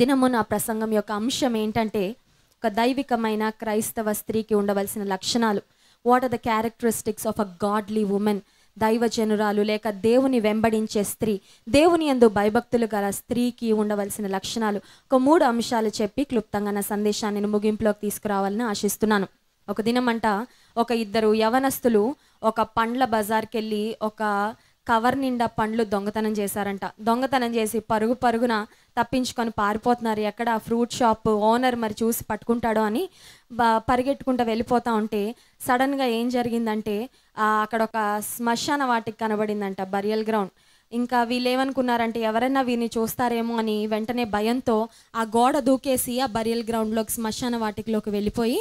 దినము నా ప్రసంగం యొక్క అంశం ఏంటంటే ఒక దైవికమైన క్రైస్తవ స్త్రీకి ఉండవలసిన లక్షణాలు what are the characteristics of a godly woman దైవజనురాలు లేక దేవుని వెంబడించే స్త్రీ దేవుని ఎందు భయభక్తులు గల స్త్రీకి ఉండవలసిన లక్షణాలు ఒక మూడు అంశాలు చెప్పి క్లుప్తంగా నా సందేశాన్ని ముగింపులోకి తీసుకురావాలని ఆశిస్తున్నాను ఒక దినమంట ఒక ఇద్దరు యవనస్తులు ఒక పండ్ల బజార్కి వెళ్ళి ఒక కవర్ నిండా పండ్లు దొంగతనం చేశారంట దొంగతనం చేసి పరుగు పరుగున తప్పించుకొని పారిపోతున్నారు ఎక్కడ ఫ్రూట్ షాప్ ఓనర్ మరి చూసి పట్టుకుంటాడో అని పరిగెట్టుకుంటూ వెళ్ళిపోతూ ఉంటే సడన్గా ఏం జరిగిందంటే అక్కడ ఒక శ్మశాన వాటికి కనబడిందంట బరియల్ గ్రౌండ్ ఇంకా వీళ్ళు ఏమనుకున్నారంటే ఎవరైనా వీరిని చూస్తారేమో అని వెంటనే భయంతో ఆ గోడ దూకేసి ఆ బరియల్ గ్రౌండ్లోకి శ్మశాన వాటికలోకి వెళ్ళిపోయి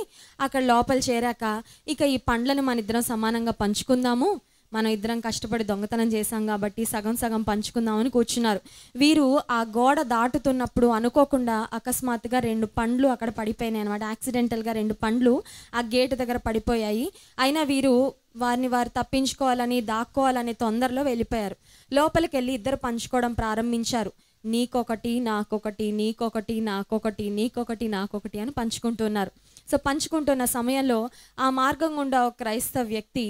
అక్కడ లోపల చేరాక ఇక ఈ పండ్లను మన ఇద్దరం సమానంగా పంచుకుందాము మనం ఇద్దరం కష్టపడి దొంగతనం చేశాం కాబట్టి సగం సగం పంచుకుందామని కూర్చున్నారు వీరు ఆ గోడ దాటుతున్నప్పుడు అనుకోకుండా అకస్మాత్తుగా రెండు పండ్లు అక్కడ పడిపోయినాయి అనమాట యాక్సిడెంటల్గా రెండు పండ్లు ఆ గేటు దగ్గర పడిపోయాయి అయినా వీరు వారిని వారు తప్పించుకోవాలని దాక్కోవాలని తొందరలో వెళ్ళిపోయారు లోపలికి వెళ్ళి ఇద్దరు పంచుకోవడం ప్రారంభించారు నీకొకటి నాకొకటి నీకొకటి నాకొకటి నీకొకటి నాకొకటి అని పంచుకుంటున్నారు సో పంచుకుంటున్న సమయంలో ఆ మార్గం గుండా ఒక క్రైస్తవ వ్యక్తి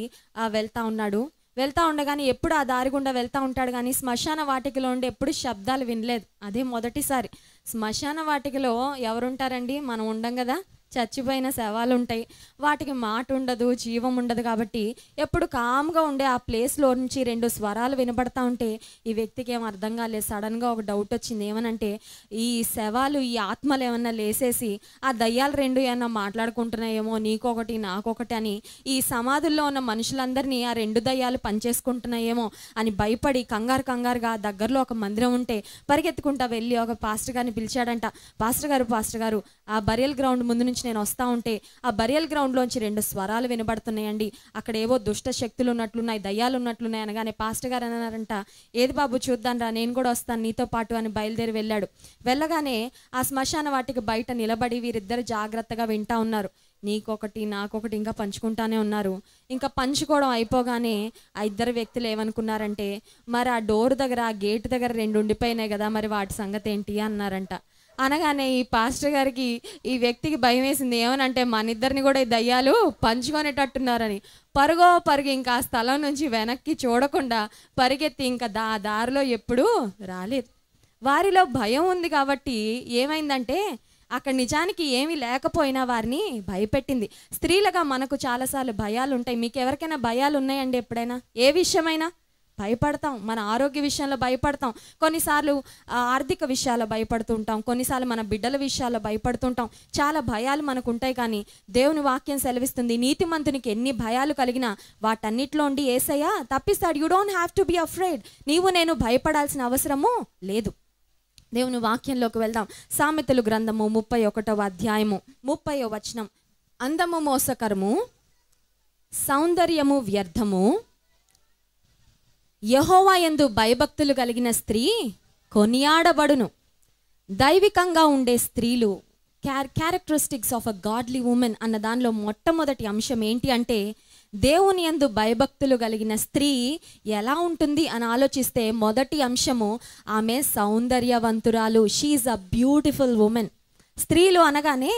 వెళ్తా ఉన్నాడు వెళ్తా ఉండగానే ఎప్పుడు ఆ దారి గుండా వెళ్తూ ఉంటాడు కానీ శ్మశాన వాటికలో ఉండి ఎప్పుడు శబ్దాలు వినలేదు అదే మొదటిసారి శ్మశాన వాటికలో ఎవరుంటారండి మనం ఉండం కదా చచ్చిపోయిన శవాలు ఉంటాయి వాటికి మాట ఉండదు జీవం ఉండదు కాబట్టి ఎప్పుడు కామ్గా ఉండే ఆ ప్లేస్లో నుంచి రెండు స్వరాలు వినబడతా ఉంటే ఈ వ్యక్తికి ఏం అర్థం కాలేదు సడన్గా ఒక డౌట్ వచ్చింది ఏమనంటే ఈ శవాలు ఈ ఆత్మలు ఏమన్నా లేసేసి ఆ దయ్యాలు రెండు ఏమన్నా మాట్లాడుకుంటున్నాయేమో నీకొకటి నాకొకటి అని ఈ సమాధుల్లో ఉన్న మనుషులందరినీ ఆ రెండు దయ్యాలు పనిచేసుకుంటున్నాయేమో అని భయపడి కంగారు కంగారుగా దగ్గరలో ఒక మందిరం ఉంటే పరిగెత్తుకుంటా వెళ్ళి ఒక పాస్టర్ గారిని పిలిచాడంట పాస్టర్ గారు పాస్టర్ గారు ఆ బరియల్ గ్రౌండ్ ముందు నుంచి నుంచి నేను వస్తూ ఉంటే ఆ బరియల్ గ్రౌండ్లోంచి రెండు స్వరాలు వినబడుతున్నాయండి అక్కడ ఏవో దుష్ట శక్తులు ఉన్నట్లున్నాయి దయ్యాలు ఉన్నట్లున్నాయి అనగానే పాస్ట్ గారు అన్నారంట ఏది బాబు చూద్దాం రా నేను కూడా వస్తాను నీతో పాటు అని బయలుదేరి వెళ్ళాడు వెళ్ళగానే ఆ శ్మశాన వాటికి బయట నిలబడి వీరిద్దరు జాగ్రత్తగా వింటా ఉన్నారు నీకొకటి నాకొకటి ఇంకా పంచుకుంటానే ఉన్నారు ఇంకా పంచుకోవడం అయిపోగానే ఆ ఇద్దరు వ్యక్తులు ఏమనుకున్నారంటే మరి ఆ డోర్ దగ్గర ఆ గేట్ దగ్గర రెండు ఉండిపోయినాయి కదా మరి వాటి సంగతి ఏంటి అన్నారంట అనగానే ఈ పాస్టర్ గారికి ఈ వ్యక్తికి భయం వేసింది ఏమనంటే మన ఇద్దరిని కూడా ఈ దయ్యాలు పంచుకొనేటట్టున్నారని పరుగో పరుగు ఇంకా ఆ స్థలం నుంచి వెనక్కి చూడకుండా పరిగెత్తి ఇంకా దా దారిలో ఎప్పుడూ రాలేదు వారిలో భయం ఉంది కాబట్టి ఏమైందంటే అక్కడ నిజానికి ఏమీ లేకపోయినా వారిని భయపెట్టింది స్త్రీలుగా మనకు చాలాసార్లు భయాలు ఉంటాయి మీకు ఎవరికైనా భయాలు ఉన్నాయండి ఎప్పుడైనా ఏ విషయమైనా భయపడతాం మన ఆరోగ్య విషయంలో భయపడతాం కొన్నిసార్లు ఆర్థిక విషయాల్లో భయపడుతుంటాం కొన్నిసార్లు మన బిడ్డల విషయాల్లో భయపడుతుంటాం చాలా భయాలు మనకు ఉంటాయి కానీ దేవుని వాక్యం సెలవిస్తుంది నీతిమంతునికి ఎన్ని భయాలు కలిగినా వాటన్నిటిలో ఉండి ఏసయ్యా తప్పిస్తాడు you don't have to be afraid నీవు నేను భయపడాల్సిన అవసరము లేదు దేవుని వాక్యంలోకి వెళ్దాం సామెతలు గ్రంథము ముప్పై ఒకటవ అధ్యాయము ముప్పై వచనం అందము మోసకరము సౌందర్యము వ్యర్థము యహోవా ఎందు భయభక్తులు కలిగిన స్త్రీ కొనియాడబడును దైవికంగా ఉండే స్త్రీలు క్యార్ characteristics of a godly woman అన్న దానిలో మొట్టమొదటి అంశం ఏంటి అంటే దేవుని ఎందు భయభక్తులు కలిగిన స్త్రీ ఎలా ఉంటుంది అని ఆలోచిస్తే మొదటి అంశము ఆమె సౌందర్యవంతురాలు షీఈ్ అ బ్యూటిఫుల్ ఉమెన్ స్త్రీలు అనగానే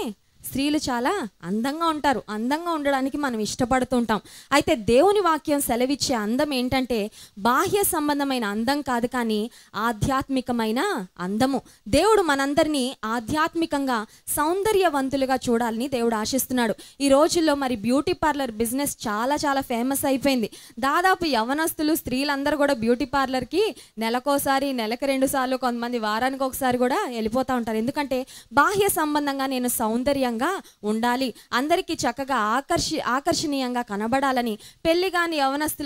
స్త్రీలు చాలా అందంగా ఉంటారు అందంగా ఉండడానికి మనం ఇష్టపడుతుంటాం అయితే దేవుని వాక్యం సెలవిచ్చే అందం ఏంటంటే బాహ్య సంబంధమైన అందం కాదు కానీ ఆధ్యాత్మికమైన అందము దేవుడు మనందరినీ ఆధ్యాత్మికంగా సౌందర్యవంతులుగా చూడాలని దేవుడు ఆశిస్తున్నాడు ఈ రోజుల్లో మరి బ్యూటీ పార్లర్ బిజినెస్ చాలా చాలా ఫేమస్ అయిపోయింది దాదాపు యవనస్తులు స్త్రీలందరూ కూడా బ్యూటీ పార్లర్కి నెలకోసారి నెలకు రెండు సార్లు కొంతమంది వారానికి ఒకసారి కూడా వెళ్ళిపోతూ ఉంటారు ఎందుకంటే బాహ్య సంబంధంగా నేను సౌందర్య ఆకర్షణీయంగా ఉండాలి అందరికీ చక్కగా ఆకర్షి ఆకర్షణీయంగా కనబడాలని పెళ్లి కాని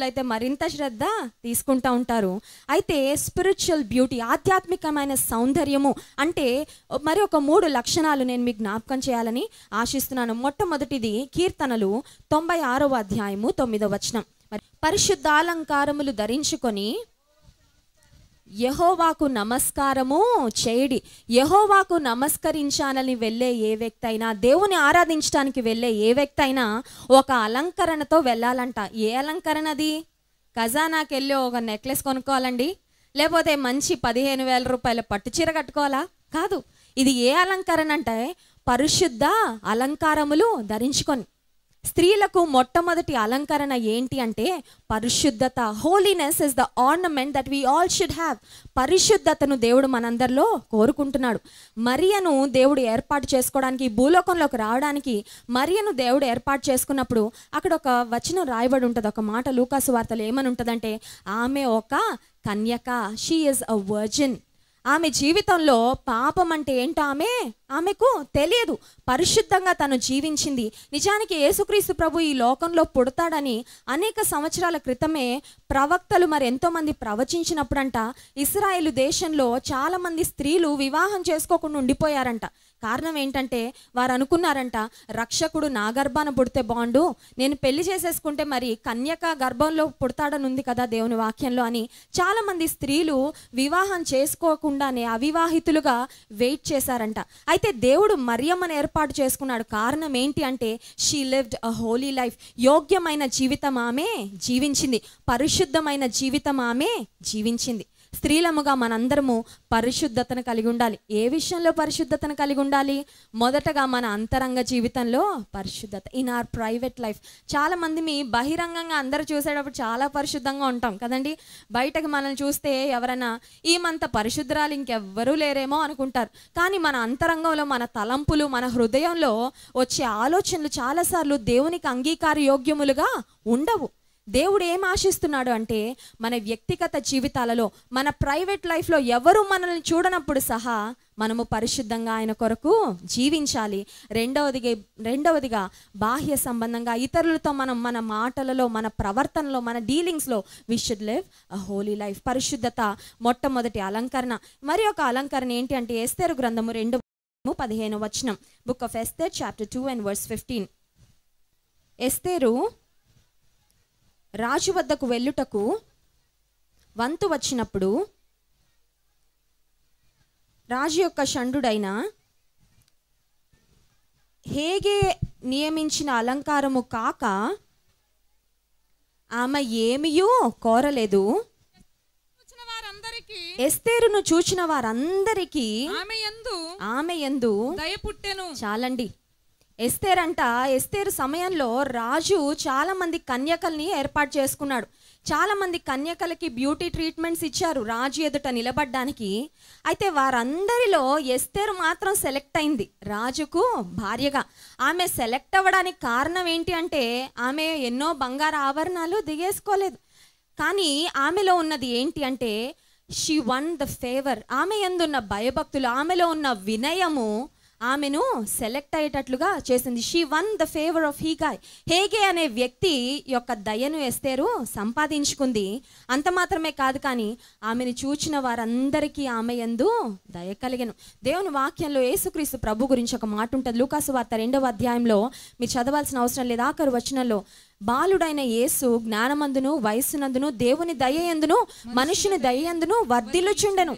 అయితే మరింత శ్రద్ధ తీసుకుంటూ ఉంటారు అయితే స్పిరిచువల్ బ్యూటీ ఆధ్యాత్మికమైన సౌందర్యము అంటే మరి ఒక మూడు లక్షణాలు నేను మీకు జ్ఞాపకం చేయాలని ఆశిస్తున్నాను మొట్టమొదటిది కీర్తనలు తొంభై ఆరవ అధ్యాయము తొమ్మిదవ వచనం పరిశుద్ధాలంకారములు ధరించుకొని యహోవాకు నమస్కారము చేయడి యహోవాకు నమస్కరించాలని వెళ్ళే ఏ వ్యక్తి అయినా దేవుని ఆరాధించడానికి వెళ్ళే ఏ వ్యక్తి అయినా ఒక అలంకరణతో వెళ్ళాలంట ఏ అలంకరణ అది ఖజానాకి వెళ్ళి ఒక నెక్లెస్ కొనుక్కోవాలండి లేకపోతే మంచి పదిహేను వేల రూపాయల పట్టు చీర కట్టుకోవాలా కాదు ఇది ఏ అలంకరణ అంటే పరిశుద్ధ అలంకారములు ధరించుకొని స్త్రీలకు మొట్టమొదటి అలంకరణ ఏంటి అంటే పరిశుద్ధత holiness is the ornament that we all should have పరిశుద్ధతను దేవుడు మనందరిలో కోరుకుంటున్నాడు మరియను దేవుడు ఏర్పాటు చేసుకోవడానికి భూలోకంలోకి రావడానికి మరియను దేవుడు ఏర్పాటు చేసుకున్నప్పుడు అక్కడ ఒక వచనం రాయబడి ఉంటుంది ఒక మాట లూకాసు వార్తలు ఏమని ఉంటుందంటే ఆమె ఒక కన్యక షీ ఇస్ అ వర్జిన్ ఆమె జీవితంలో పాపం అంటే ఏంటో ఆమె ఆమెకు తెలియదు పరిశుద్ధంగా తను జీవించింది నిజానికి యేసుక్రీస్తు ప్రభు ఈ లోకంలో పుడతాడని అనేక సంవత్సరాల క్రితమే ప్రవక్తలు మరి ఎంతోమంది ప్రవచించినప్పుడంట ఇస్రాయేల్ దేశంలో చాలామంది స్త్రీలు వివాహం చేసుకోకుండా ఉండిపోయారంట కారణం ఏంటంటే వారు అనుకున్నారంట రక్షకుడు నా గర్భాన పుడితే బాండు నేను పెళ్లి చేసేసుకుంటే మరి కన్యక గర్భంలో పుడతాడనుంది కదా దేవుని వాక్యంలో అని చాలామంది స్త్రీలు వివాహం చేసుకోకుండానే అవివాహితులుగా వెయిట్ చేశారంట అయితే దేవుడు మరియమ్మను ఏర్పాటు చేసుకున్నాడు కారణం ఏంటి అంటే she lived a holy life యోగ్యమైన జీవితం ఆమె జీవించింది పరిశుద్ధమైన జీవితం ఆమె జీవించింది స్త్రీలముగా మనందరము పరిశుద్ధతను కలిగి ఉండాలి ఏ విషయంలో పరిశుద్ధతను కలిగి ఉండాలి మొదటగా మన అంతరంగ జీవితంలో పరిశుద్ధత ఇన్ ఆర్ ప్రైవేట్ లైఫ్ చాలామంది మీ బహిరంగంగా అందరూ చూసేటప్పుడు చాలా పరిశుద్ధంగా ఉంటాం కదండి బయటకు మనల్ని చూస్తే ఎవరైనా ఈమంత పరిశుద్ధరాలు ఇంకెవ్వరూ లేరేమో అనుకుంటారు కానీ మన అంతరంగంలో మన తలంపులు మన హృదయంలో వచ్చే ఆలోచనలు చాలాసార్లు దేవునికి అంగీకార యోగ్యములుగా ఉండవు దేవుడు ఏం ఆశిస్తున్నాడు అంటే మన వ్యక్తిగత జీవితాలలో మన ప్రైవేట్ లైఫ్లో ఎవరు మనల్ని చూడనప్పుడు సహా మనము పరిశుద్ధంగా ఆయన కొరకు జీవించాలి రెండవది రెండవదిగా బాహ్య సంబంధంగా ఇతరులతో మనం మన మాటలలో మన ప్రవర్తనలో మన డీలింగ్స్లో we should live a holy life పరిశుద్ధత మొట్టమొదటి అలంకరణ మరి ఒక అలంకరణ ఏంటి అంటే ఎస్తేరు గ్రంథము రెండు పదిహేను వచనం book of Esther chapter two and verse fifteen ఎస్తేరు రాజు వద్దకు వెళ్ళుటకు వంతు వచ్చినప్పుడు రాజు యొక్క షండుడైన హేగే నియమించిన అలంకారము కాక ఆమె ఏమియో కోరలేదు ఎస్తేరును చూచిన వారందరికీ ఆమె ఎందు ఆమె ఎందు దయ పుట్టెను చాలండి ఎస్తేర్ అంట ఎస్తేరు సమయంలో రాజు చాలామంది కన్యకల్ని ఏర్పాటు చేసుకున్నాడు చాలామంది కన్యకలకి బ్యూటీ ట్రీట్మెంట్స్ ఇచ్చారు రాజు ఎదుట నిలబడ్డానికి అయితే వారందరిలో ఎస్తేరు మాత్రం సెలెక్ట్ అయింది రాజుకు భార్యగా ఆమె సెలెక్ట్ అవ్వడానికి కారణం ఏంటి అంటే ఆమె ఎన్నో బంగారు ఆభరణాలు దిగేసుకోలేదు కానీ ఆమెలో ఉన్నది ఏంటి అంటే షీ వన్ ద ఫేవర్ ఆమె ఎందున్న భయభక్తులు ఆమెలో ఉన్న వినయము ఆమెను సెలెక్ట్ అయ్యేటట్లుగా చేసింది she won the favour of Hegai హేగే అనే వ్యక్తి యొక్క దయను ఎస్తేరు సంపాదించుకుంది అంత మాత్రమే కాదు కానీ ఆమెను చూచిన వారందరికీ ఆమె ఎందు దయ కలిగను దేవుని వాక్యంలో యేసుక్రీస్తు ప్రభు గురించి ఒక మాట ఉంటుంది లూకాసు వార్త రెండవ అధ్యాయంలో మీరు చదవాల్సిన అవసరం లేదు ఆఖరు వచనంలో బాలుడైన యేసు జ్ఞానమందును వయస్సునందును దేవుని దయ ఎందును మనుషుని దయ ఎందును వర్ధిల్లుచుండెను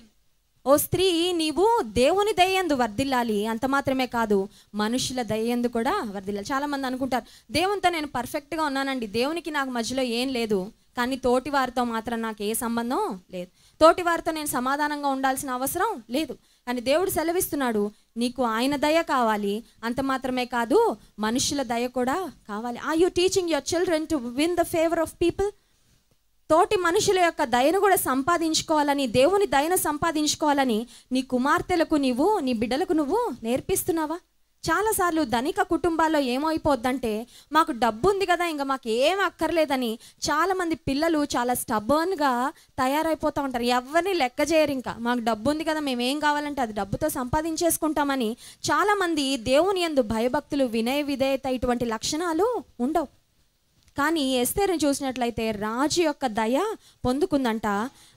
ఓ స్త్రీ నీవు దేవుని దయ్యందు వర్దిల్లాలి అంత మాత్రమే కాదు మనుషుల దయ్యందు కూడా వర్దిల్లాలి చాలామంది అనుకుంటారు దేవునితో నేను పర్ఫెక్ట్గా ఉన్నానండి దేవునికి నాకు మధ్యలో ఏం లేదు కానీ తోటి వారితో మాత్రం నాకు ఏ సంబంధం లేదు తోటి వారితో నేను సమాధానంగా ఉండాల్సిన అవసరం లేదు కానీ దేవుడు సెలవిస్తున్నాడు నీకు ఆయన దయ కావాలి అంత మాత్రమే కాదు మనుషుల దయ కూడా కావాలి are you teaching your children to win the favour of people తోటి మనుషుల యొక్క దయను కూడా సంపాదించుకోవాలని దేవుని దయను సంపాదించుకోవాలని నీ కుమార్తెలకు నీవు నీ బిడ్డలకు నువ్వు నేర్పిస్తున్నావా చాలాసార్లు ధనిక కుటుంబాల్లో ఏమైపోద్దంటే మాకు డబ్బు ఉంది కదా ఇంకా మాకు ఏం అక్కర్లేదని చాలామంది పిల్లలు చాలా స్టబర్న్గా తయారైపోతూ ఉంటారు ఎవరిని లెక్క చేయరు ఇంకా మాకు డబ్బు ఉంది కదా మేమేం కావాలంటే అది డబ్బుతో సంపాదించేసుకుంటామని చాలామంది దేవుని ఎందు భయభక్తులు వినయ విధేయత ఇటువంటి లక్షణాలు ఉండవు కానీ ఎస్తేరని చూసినట్లయితే రాజు యొక్క దయ పొందుకుందంట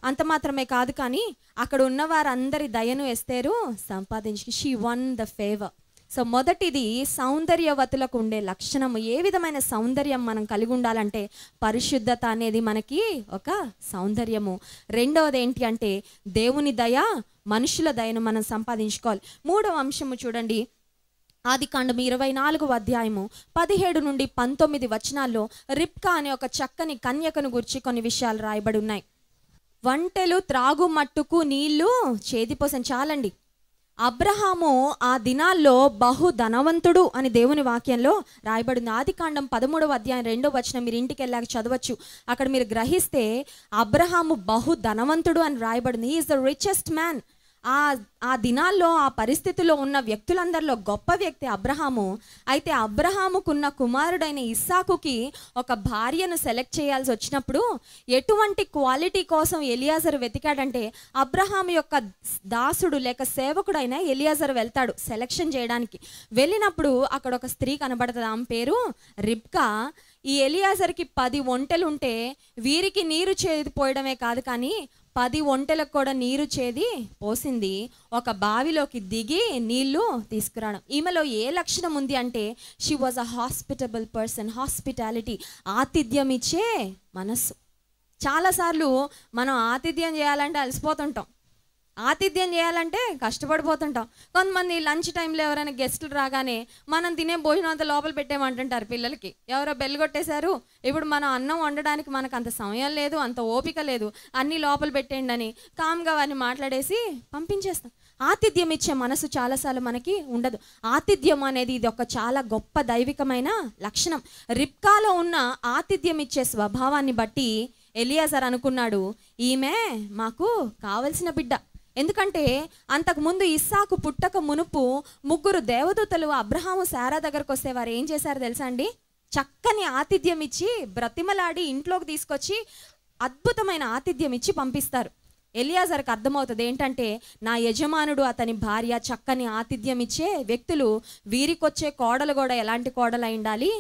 అంత మాత్రమే కాదు కానీ అక్కడ ఉన్న వారందరి దయను ఎస్తేరు సంపాదించి she won the favour so మొదటిది సౌందర్యవతులకు ఉండే లక్షణము ఏ విధమైన సౌందర్యం మనం కలిగి ఉండాలంటే పరిశుద్ధత అనేది మనకి ఒక సౌందర్యము రెండవది ఏంటి అంటే దేవుని దయ మనుషుల దయను మనం సంపాదించుకోవాలి మూడవ అంశము చూడండి ఆది కాండము ఇరవై నాలుగు అధ్యాయము పదిహేడు నుండి పంతొమ్మిది వచనాల్లో రిప్కా అనే ఒక చక్కని కన్యకను గురించి కొన్ని విషయాలు రాయబడి ఉన్నాయి వంటలు త్రాగు మట్టుకు నీళ్లు చేదిపోసం చాలండి అబ్రహాము ఆ దినాల్లో బహు ధనవంతుడు అని దేవుని వాక్యంలో రాయబడింది ఆది కాండం పదమూడవ అధ్యాయం రెండో వచనం మీరు ఇంటికి వెళ్ళాక చదవచ్చు అక్కడ మీరు గ్రహిస్తే అబ్రహాము బహు ధనవంతుడు అని రాయబడింది హీఈస్ ద రిచెస్ట్ మ్యాన్ ఆ ఆ దినాల్లో ఆ పరిస్థితిలో ఉన్న వ్యక్తులందరిలో గొప్ప వ్యక్తి అబ్రహాము అయితే అబ్రహాముకున్న కుమారుడైన ఇస్సాకుకి ఒక భార్యను సెలెక్ట్ చేయాల్సి వచ్చినప్పుడు ఎటువంటి క్వాలిటీ కోసం ఎలియాజర్ వెతికాడంటే అబ్రహాం యొక్క దాసుడు లేక సేవకుడైన ఎలియాజర్ వెళ్తాడు సెలెక్షన్ చేయడానికి వెళ్ళినప్పుడు అక్కడ ఒక స్త్రీ కనబడుతుంది ఆమె పేరు రిబ్కా ఈ ఎలియాజర్కి పది ఒంటెలుంటే వీరికి నీరు చేదిపోయడమే కాదు కానీ పది ఒంటెలకు కూడా నీరు చేది పోసింది ఒక బావిలోకి దిగి నీళ్లు తీసుకురావడం ఈమెలో ఏ లక్షణం ఉంది అంటే she was a hospitable person hospitality ఆతిథ్యం ఇచ్చే మనస్సు చాలాసార్లు మనం ఆతిథ్యం చేయాలంటే అలసిపోతుంటాం ఆతిథ్యం చేయాలంటే కష్టపడిపోతుంటాం కొంతమంది లంచ్ టైంలో ఎవరైనా గెస్టులు రాగానే మనం తినే భోజనం అంత లోపల పెట్టేమంటుంటారు పిల్లలకి ఎవరో బెల్ కొట్టేశారు ఇప్పుడు మనం అన్నం వండడానికి మనకు అంత సమయం లేదు అంత ఓపిక లేదు అన్నీ లోపల పెట్టేయండి అని కామ్గా వారిని మాట్లాడేసి పంపించేస్తాం ఆతిథ్యం ఇచ్చే మనసు చాలాసార్లు మనకి ఉండదు ఆతిథ్యం అనేది ఇది ఒక చాలా గొప్ప దైవికమైన లక్షణం రిప్కాలో ఉన్న ఆతిథ్యం ఇచ్చే స్వభావాన్ని బట్టి ఎలియాజర్ అనుకున్నాడు ఈమె మాకు కావలసిన బిడ్డ ఎందుకంటే అంతకుముందు ఇస్సాకు పుట్టక మునుపు ముగ్గురు దేవదూతలు అబ్రహాము శారా దగ్గరకు వస్తే వారు ఏం చేశారు తెలుసా అండి చక్కని ఆతిథ్యం ఇచ్చి బ్రతిమలాడి ఇంట్లోకి తీసుకొచ్చి అద్భుతమైన ఆతిథ్యం ఇచ్చి పంపిస్తారు ఎలియాజర్కి అర్థమవుతుంది ఏంటంటే నా యజమానుడు అతని భార్య చక్కని ఆతిథ్యం ఇచ్చే వ్యక్తులు వీరికొచ్చే కోడలు కూడా ఎలాంటి కోడలు అయి ఉండాలి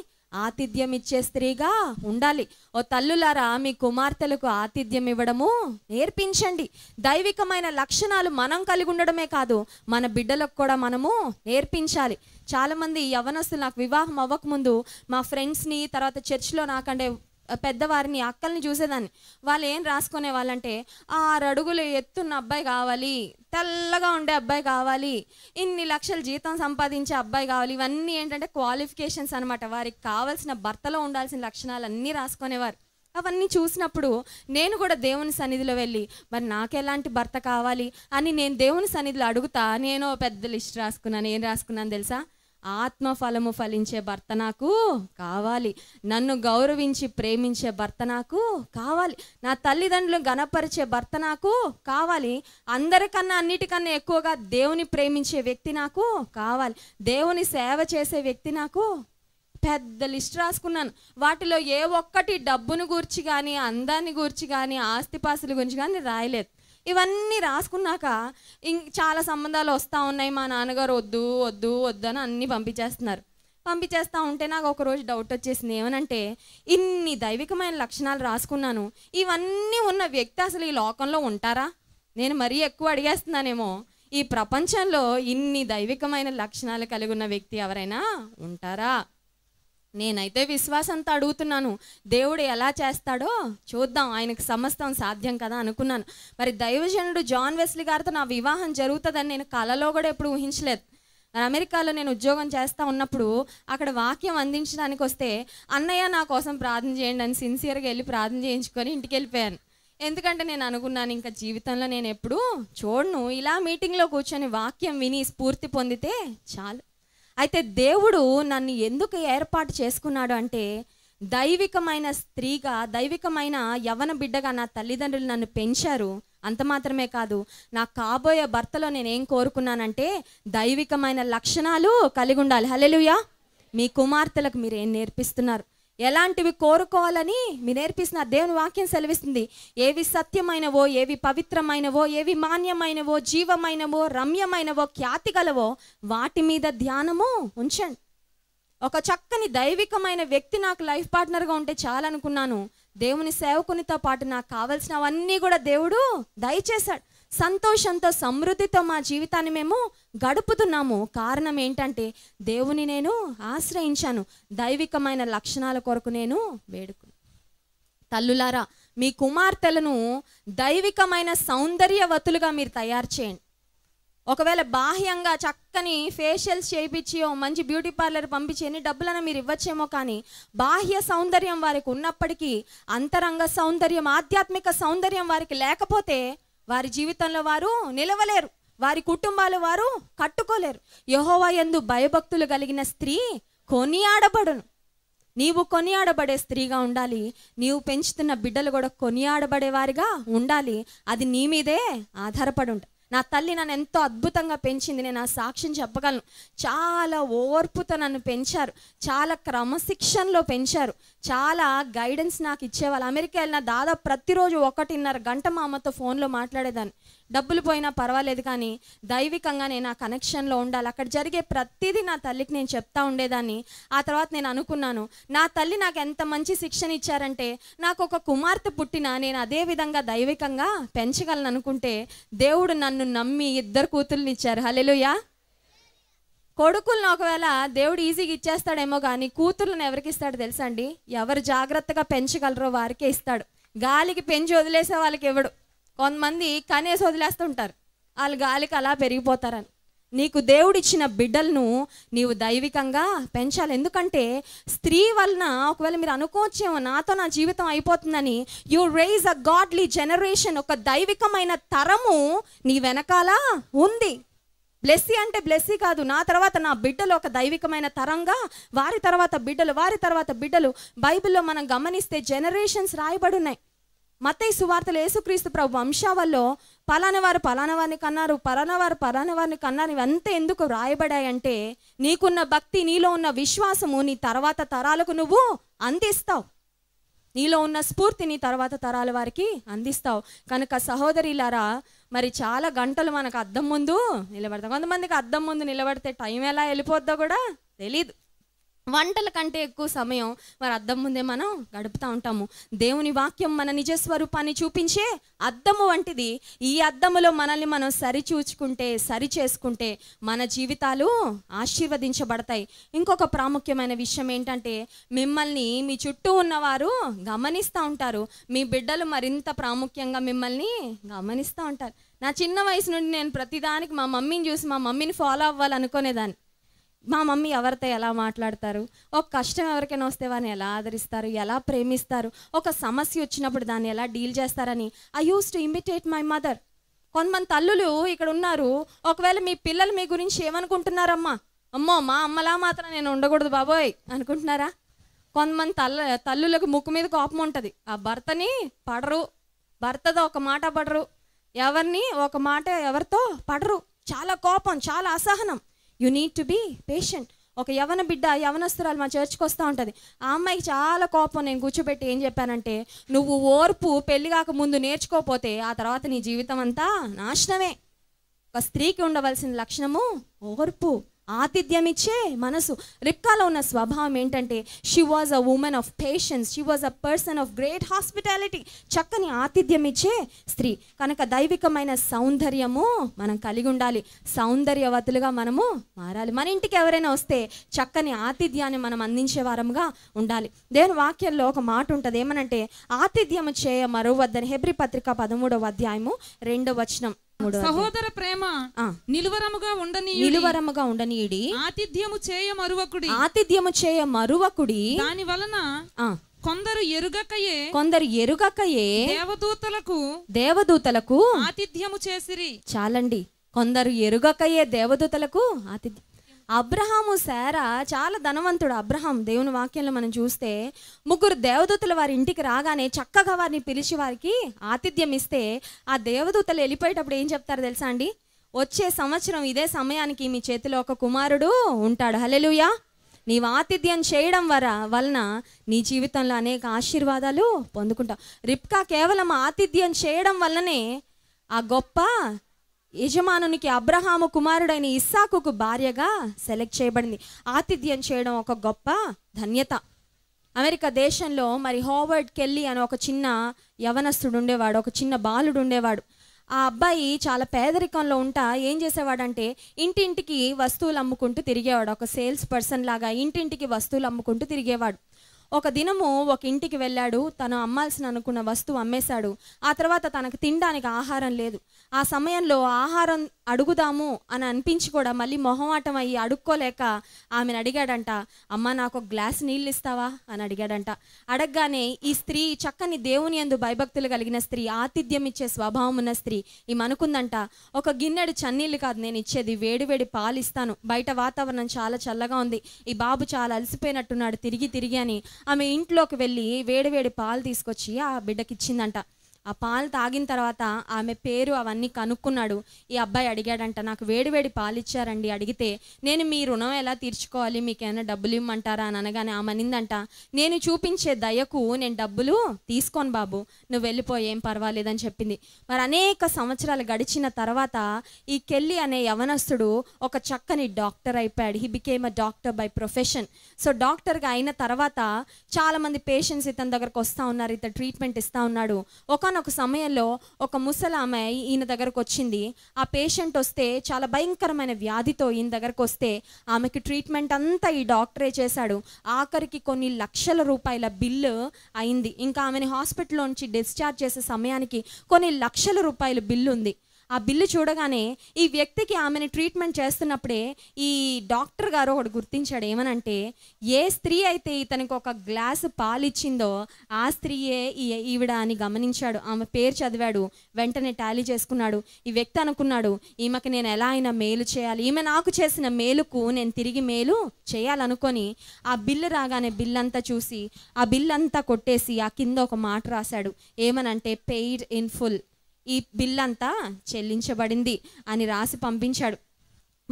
ఆతిథ్యం ఇచ్చే స్త్రీగా ఉండాలి ఓ తల్లులారా మీ కుమార్తెలకు ఆతిథ్యం ఇవ్వడము నేర్పించండి దైవికమైన లక్షణాలు మనం కలిగి ఉండడమే కాదు మన బిడ్డలకు కూడా మనము నేర్పించాలి చాలామంది యవనస్తులు నాకు వివాహం అవ్వకముందు మా ఫ్రెండ్స్ని తర్వాత చర్చ్లో నాకంటే పెద్దవారిని అక్కల్ని చూసేదాన్ని వాళ్ళు ఏం రాసుకునే వాళ్ళంటే ఆరు అడుగులు ఎత్తున్న అబ్బాయి కావాలి తెల్లగా ఉండే అబ్బాయి కావాలి ఇన్ని లక్షలు జీతం సంపాదించే అబ్బాయి కావాలి ఇవన్నీ ఏంటంటే క్వాలిఫికేషన్స్ అనమాట వారికి కావాల్సిన భర్తలో ఉండాల్సిన లక్షణాలు అన్నీ రాసుకునేవారు అవన్నీ చూసినప్పుడు నేను కూడా దేవుని సన్నిధిలో వెళ్ళి మరి నాకెలాంటి భర్త కావాలి అని నేను దేవుని సన్నిధిలో అడుగుతా నేను పెద్ద లిస్ట్ రాసుకున్నాను ఏం రాసుకున్నాను తెలుసా ఆత్మ ఫలము ఫలించే భర్త నాకు కావాలి నన్ను గౌరవించి ప్రేమించే భర్త నాకు కావాలి నా తల్లిదండ్రులు గణపరిచే భర్త నాకు కావాలి అందరికన్నా అన్నిటికన్నా ఎక్కువగా దేవుని ప్రేమించే వ్యక్తి నాకు కావాలి దేవుని సేవ చేసే వ్యక్తి నాకు పెద్ద లిస్ట్ రాసుకున్నాను వాటిలో ఏ ఒక్కటి డబ్బును గూర్చి కానీ అందాన్ని గూర్చి కానీ ఆస్తిపాస్తుల గురించి కానీ రాయలేదు ఇవన్నీ రాసుకున్నాక చాలా సంబంధాలు వస్తూ ఉన్నాయి మా నాన్నగారు వద్దు వద్దు వద్దు అని అన్నీ పంపించేస్తున్నారు పంపించేస్తూ ఉంటే నాకు ఒకరోజు డౌట్ వచ్చేసింది ఏమనంటే ఇన్ని దైవికమైన లక్షణాలు రాసుకున్నాను ఇవన్నీ ఉన్న వ్యక్తి అసలు ఈ లోకంలో ఉంటారా నేను మరీ ఎక్కువ అడిగేస్తున్నానేమో ఈ ప్రపంచంలో ఇన్ని దైవికమైన లక్షణాలు కలిగి ఉన్న వ్యక్తి ఎవరైనా ఉంటారా నేనైతే విశ్వాసంతో అడుగుతున్నాను దేవుడు ఎలా చేస్తాడో చూద్దాం ఆయనకు సమస్తం సాధ్యం కదా అనుకున్నాను మరి దైవజనుడు జాన్ వెస్లీ గారితో నా వివాహం జరుగుతుందని నేను కలలో కూడా ఎప్పుడు ఊహించలేదు అమెరికాలో నేను ఉద్యోగం చేస్తూ ఉన్నప్పుడు అక్కడ వాక్యం అందించడానికి వస్తే అన్నయ్య నా కోసం ప్రార్థన చేయండి అని సిన్సియర్గా వెళ్ళి ప్రార్థన చేయించుకొని ఇంటికి వెళ్ళిపోయాను ఎందుకంటే నేను అనుకున్నాను ఇంకా జీవితంలో నేను ఎప్పుడూ చూడను ఇలా మీటింగ్లో కూర్చొని వాక్యం విని స్ఫూర్తి పొందితే చాలు అయితే దేవుడు నన్ను ఎందుకు ఏర్పాటు చేసుకున్నాడు అంటే దైవికమైన స్త్రీగా దైవికమైన యవన బిడ్డగా నా తల్లిదండ్రులు నన్ను పెంచారు అంత మాత్రమే కాదు నా కాబోయే భర్తలో నేనేం కోరుకున్నానంటే దైవికమైన లక్షణాలు కలిగి ఉండాలి హలెలుయా మీ కుమార్తెలకు మీరు ఏం నేర్పిస్తున్నారు ఎలాంటివి కోరుకోవాలని మీ నేర్పిస్తున్న దేవుని వాక్యం సెలవిస్తుంది ఏవి సత్యమైనవో ఏవి పవిత్రమైనవో ఏవి మాన్యమైనవో జీవమైనవో రమ్యమైనవో ఖ్యాతి గలవో వాటి మీద ధ్యానము ఉంచండి ఒక చక్కని దైవికమైన వ్యక్తి నాకు లైఫ్ పార్ట్నర్గా ఉంటే చాలనుకున్నాను దేవుని సేవకునితో పాటు నాకు కావలసినవన్నీ కూడా దేవుడు దయచేశాడు సంతోషంతో సమృద్ధితో మా జీవితాన్ని మేము గడుపుతున్నాము కారణం ఏంటంటే దేవుని నేను ఆశ్రయించాను దైవికమైన లక్షణాల కొరకు నేను వేడుకు తల్లులారా మీ కుమార్తెలను దైవికమైన సౌందర్యవతులుగా మీరు తయారు చేయండి ఒకవేళ బాహ్యంగా చక్కని ఫేషియల్స్ చేయించి మంచి బ్యూటీ పార్లర్ పంపించి ఎన్ని డబ్బులైనా మీరు ఇవ్వచ్చేమో కానీ బాహ్య సౌందర్యం వారికి ఉన్నప్పటికీ అంతరంగ సౌందర్యం ఆధ్యాత్మిక సౌందర్యం వారికి లేకపోతే వారి జీవితంలో వారు నిలవలేరు వారి కుటుంబాలు వారు కట్టుకోలేరు యహోవా ఎందు భయభక్తులు కలిగిన స్త్రీ కొనియాడబడును నీవు కొనియాడబడే స్త్రీగా ఉండాలి నీవు పెంచుతున్న బిడ్డలు కూడా కొనియాడబడేవారిగా ఉండాలి అది నీ మీదే ఆధారపడి ఉంటుంది నా తల్లి నన్ను ఎంతో అద్భుతంగా పెంచింది నేను ఆ సాక్ష్యం చెప్పగలను చాలా ఓర్పుతో నన్ను పెంచారు చాలా క్రమశిక్షణలో పెంచారు చాలా గైడెన్స్ నాకు ఇచ్చేవాళ్ళు అమెరికా వెళ్ళిన దాదాపు ప్రతిరోజు ఒకటిన్నర గంట మా అమ్మతో ఫోన్లో మాట్లాడేదాన్ని డబ్బులు పోయినా పర్వాలేదు కానీ దైవికంగా నేను ఆ కనెక్షన్లో ఉండాలి అక్కడ జరిగే ప్రతిదీ నా తల్లికి నేను చెప్తా ఉండేదాన్ని ఆ తర్వాత నేను అనుకున్నాను నా తల్లి నాకు ఎంత మంచి శిక్షణ ఇచ్చారంటే నాకు ఒక కుమార్తె పుట్టినా నేను అదే విధంగా దైవికంగా పెంచగలను అనుకుంటే దేవుడు నన్ను నమ్మి ఇద్దరు కూతుర్ని ఇచ్చారు హలెలుయా కొడుకులను ఒకవేళ దేవుడు ఈజీగా ఇచ్చేస్తాడేమో కానీ కూతుర్లను ఎవరికి ఇస్తాడు తెలుసా అండి ఎవరు జాగ్రత్తగా పెంచగలరో వారికే ఇస్తాడు గాలికి పెంచి వదిలేసే వాళ్ళకి ఇవ్వడు కొంతమంది కనీసం వదిలేస్తుంటారు వాళ్ళు గాలికి అలా పెరిగిపోతారని నీకు దేవుడిచ్చిన బిడ్డలను నీవు దైవికంగా పెంచాలి ఎందుకంటే స్త్రీ వలన ఒకవేళ మీరు అనుకోవచ్చేమో నాతో నా జీవితం అయిపోతుందని you raise a godly generation ఒక దైవికమైన తరము నీ వెనకాల ఉంది బ్లెస్సీ అంటే బ్లెస్సీ కాదు నా తర్వాత నా బిడ్డలు ఒక దైవికమైన తరంగా వారి తర్వాత బిడ్డలు వారి తర్వాత బిడ్డలు బైబిల్లో మనం గమనిస్తే జనరేషన్స్ రాయబడి ఉన్నాయి మతయ్య సువార్తలు యేసుక్రీస్తు ప్రభు వంశావల్లో పలానా వారు పలానా వారిని కన్నారు పలానా వారు పలానా వారిని కన్నారు ఇవంతా ఎందుకు రాయబడాయంటే నీకున్న భక్తి నీలో ఉన్న విశ్వాసము నీ తర్వాత తరాలకు నువ్వు అందిస్తావు నీలో ఉన్న స్ఫూర్తిని తర్వాత తరాల వారికి అందిస్తావు కనుక సహోదరిలారా మరి చాలా గంటలు మనకు అద్దం ముందు నిలబడతాం కొంతమందికి అద్దం ముందు నిలబడితే టైం ఎలా వెళ్ళిపోద్దో కూడా తెలీదు వంటల కంటే ఎక్కువ సమయం వారి అద్దం ముందే మనం గడుపుతూ ఉంటాము దేవుని వాక్యం మన నిజ స్వరూపాన్ని చూపించే అద్దము వంటిది ఈ అద్దములో మనల్ని మనం సరిచూచుకుంటే సరి చేసుకుంటే మన జీవితాలు ఆశీర్వదించబడతాయి ఇంకొక ప్రాముఖ్యమైన విషయం ఏంటంటే మిమ్మల్ని మీ చుట్టూ ఉన్నవారు గమనిస్తూ ఉంటారు మీ బిడ్డలు మరింత ప్రాముఖ్యంగా మిమ్మల్ని గమనిస్తూ ఉంటారు నా చిన్న వయసు నుండి నేను ప్రతిదానికి మా మమ్మీని చూసి మా మమ్మీని ఫాలో అవ్వాలనుకునేదాన్ని మా మమ్మీ ఎవరితో ఎలా మాట్లాడతారు ఒక కష్టం ఎవరికైనా వస్తే వారిని ఎలా ఆదరిస్తారు ఎలా ప్రేమిస్తారు ఒక సమస్య వచ్చినప్పుడు దాన్ని ఎలా డీల్ చేస్తారని I use to imitate my mother కొంతమంది తల్లులు ఇక్కడ ఉన్నారు ఒకవేళ మీ పిల్లలు మీ గురించి ఏమనుకుంటున్నారమ్మా అమ్మో మా అమ్మలా మాత్రం నేను ఉండకూడదు బాబోయ్ అనుకుంటున్నారా కొంతమంది తల్ల తల్లులకు ముక్కు మీద కోపం ఉంటుంది ఆ భర్తని పడరు భర్తతో ఒక మాట పడరు ఎవరిని ఒక మాట ఎవరితో పడరు చాలా కోపం చాలా అసహనం you need to be patient ఒక యవన బిడ్డ యవనస్తురాలు మా చర్చ్కి వస్తూ ఉంటుంది ఆ అమ్మాయికి చాలా కోపం నేను కూర్చోబెట్టి ఏం చెప్పానంటే నువ్వు ఓర్పు పెళ్లి కాకముందు నేర్చుకోపోతే ఆ తర్వాత నీ జీవితం అంతా నాశనమే ఒక స్త్రీకి ఉండవలసిన లక్షణము ఓర్పు ఆతిథ్యం ఇచ్చే మనసు రిప్కాలో ఉన్న స్వభావం ఏంటంటే she was a woman of patience she was a person of great hospitality చక్కని ఆతిథ్యం ఇచ్చే స్త్రీ కనుక దైవికమైన సౌందర్యము మనం కలిగి ఉండాలి సౌందర్యవతులుగా మనము మారాలి మన ఇంటికి ఎవరైనా వస్తే చక్కని ఆతిథ్యాన్ని మనం అందించే వారముగా ఉండాలి దేని వాక్యంలో ఒక మాట ఉంటుంది ఏమనంటే ఆతిథ్యము చేయ వద్దని హెబ్రి పత్రిక పదమూడవ అధ్యాయము రెండవ వచనం సహోదర ప్రేమ నిలువరముగా ఉండని నిలువరముగా ఉండనీయుడి ఆతిథ్యము చేయ మరువకుడి ఆతిథ్యము చేయ మరువకుడి దాని వలన కొందరు ఎరుగకయే కొందరు ఎరుగకయే దేవదూతలకు దేవదూతలకు ఆతిథ్యము చేసిరి చాలండి కొందరు ఎరుగకయే దేవదూతలకు ఆతిథ్యం అబ్రహాము శారా చాలా ధనవంతుడు అబ్రహాం దేవుని వాక్యంలో మనం చూస్తే ముగ్గురు దేవదూతలు వారి ఇంటికి రాగానే చక్కగా వారిని పిలిచి వారికి ఆతిథ్యం ఇస్తే ఆ దేవదూతలు వెళ్ళిపోయేటప్పుడు ఏం చెప్తారు తెలుసా అండి వచ్చే సంవత్సరం ఇదే సమయానికి మీ చేతిలో ఒక కుమారుడు ఉంటాడు హలెలుయా నీవు ఆతిథ్యం చేయడం వర వలన నీ జీవితంలో అనేక ఆశీర్వాదాలు పొందుకుంటావు రిప్కా కేవలం ఆతిథ్యం చేయడం వల్లనే ఆ గొప్ప యజమానునికి అబ్రహాము కుమారుడైన ఇస్సాకుకు భార్యగా సెలెక్ట్ చేయబడింది ఆతిథ్యం చేయడం ఒక గొప్ప ధన్యత అమెరికా దేశంలో మరి హోవర్డ్ కెల్లి అని ఒక చిన్న యవనస్తుడు ఉండేవాడు ఒక చిన్న బాలుడు ఉండేవాడు ఆ అబ్బాయి చాలా పేదరికంలో ఉంటా ఏం చేసేవాడంటే ఇంటింటికి వస్తువులు అమ్ముకుంటూ తిరిగేవాడు ఒక సేల్స్ పర్సన్ లాగా ఇంటింటికి వస్తువులు అమ్ముకుంటూ తిరిగేవాడు ఒక దినము ఒక ఇంటికి వెళ్ళాడు తను అమ్మాల్సిన అనుకున్న వస్తువు అమ్మేశాడు ఆ తర్వాత తనకు తినడానికి ఆహారం లేదు ఆ సమయంలో ఆహారం అడుగుదాము అని అనిపించి కూడా మళ్ళీ మొహమాటం అయ్యి అడుక్కోలేక ఆమెను అడిగాడంట అమ్మ నాకు ఒక గ్లాస్ నీళ్ళు ఇస్తావా అని అడిగాడంట అడగగానే ఈ స్త్రీ చక్కని దేవుని ఎందు భయభక్తులు కలిగిన స్త్రీ ఆతిథ్యం ఇచ్చే స్వభావం ఉన్న స్త్రీ ఈమె అనుకుందంట ఒక గిన్నెడు చన్నీళ్ళు కాదు నేను ఇచ్చేది వేడివేడి పాలు ఇస్తాను బయట వాతావరణం చాలా చల్లగా ఉంది ఈ బాబు చాలా అలసిపోయినట్టున్నాడు తిరిగి తిరిగి అని ఆమె ఇంట్లోకి వెళ్ళి వేడివేడి పాలు తీసుకొచ్చి ఆ బిడ్డకిచ్చిందంట ఆ పాలు తాగిన తర్వాత ఆమె పేరు అవన్నీ కనుక్కున్నాడు ఈ అబ్బాయి అడిగాడంట నాకు వేడివేడి పాలు ఇచ్చారండి అడిగితే నేను మీ రుణం ఎలా తీర్చుకోవాలి మీకేమైనా డబ్బులు ఇమ్మంటారా అని అనగానే ఆమె నిందంట నేను చూపించే దయకు నేను డబ్బులు తీసుకోను బాబు నువ్వు వెళ్ళిపోయి ఏం పర్వాలేదని చెప్పింది మరి అనేక సంవత్సరాలు గడిచిన తర్వాత ఈ కెల్లి అనే యవనస్తుడు ఒక చక్కని డాక్టర్ అయిపోయాడు he became a doctor by profession so డాక్టర్గా అయిన తర్వాత చాలామంది పేషెంట్స్ ఇతని దగ్గరకు వస్తూ ఉన్నారు ఇతను ట్రీట్మెంట్ ఇస్తూ ఉన్నాడు ఒక ఒక సమయంలో ఒక ముసలామె ఈయన దగ్గరకు వచ్చింది ఆ పేషెంట్ వస్తే చాలా భయంకరమైన వ్యాధితో ఈయన దగ్గరకు వస్తే ఆమెకి ట్రీట్మెంట్ అంతా ఈ డాక్టరే చేశాడు ఆఖరికి కొన్ని లక్షల రూపాయల బిల్లు అయింది ఇంకా ఆమెని హాస్పిటల్ నుంచి డిశ్చార్జ్ చేసే సమయానికి కొన్ని లక్షల రూపాయల బిల్లు ఉంది ఆ బిల్లు చూడగానే ఈ వ్యక్తికి ఆమెను ట్రీట్మెంట్ చేస్తున్నప్పుడే ఈ డాక్టర్ గారు ఒకడు గుర్తించాడు ఏమనంటే ఏ స్త్రీ అయితే ఇతనికి ఒక గ్లాసు పాలిచ్చిందో ఆ స్త్రీయే ఈవిడ అని గమనించాడు ఆమె పేరు చదివాడు వెంటనే టాలీ చేసుకున్నాడు ఈ వ్యక్తి అనుకున్నాడు ఈమెకి నేను ఎలా అయినా మేలు చేయాలి ఈమె నాకు చేసిన మేలుకు నేను తిరిగి మేలు చేయాలనుకొని ఆ బిల్లు రాగానే బిల్ అంతా చూసి ఆ బిల్ అంతా కొట్టేసి ఆ కింద ఒక మాట రాశాడు ఏమనంటే పెయిడ్ ఇన్ ఫుల్ ఈ బిల్ అంతా చెల్లించబడింది అని రాసి పంపించాడు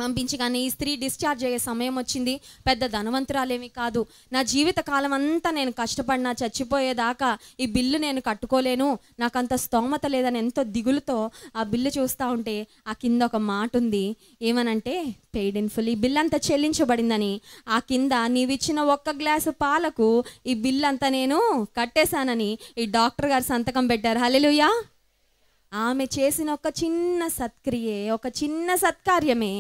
పంపించగానే ఈ స్త్రీ డిశ్చార్జ్ అయ్యే సమయం వచ్చింది పెద్ద ధనవంతురాలేమీ కాదు నా జీవిత కాలం అంతా నేను కష్టపడినా చచ్చిపోయేదాకా ఈ బిల్లు నేను కట్టుకోలేను నాకంత స్తోమత లేదని ఎంతో దిగులుతో ఆ బిల్లు చూస్తూ ఉంటే ఆ కింద ఒక మాట ఉంది ఏమనంటే పెయిడ్ ఇన్ ఫుల్ ఈ బిల్ అంతా చెల్లించబడిందని ఆ కింద నీవిచ్చిన ఒక్క గ్లాసు పాలకు ఈ బిల్ అంతా నేను కట్టేశానని ఈ డాక్టర్ గారు సంతకం పెట్టారు హలెలుయా ఆమె చేసిన ఒక చిన్న సత్క్రియే ఒక చిన్న సత్కార్యమే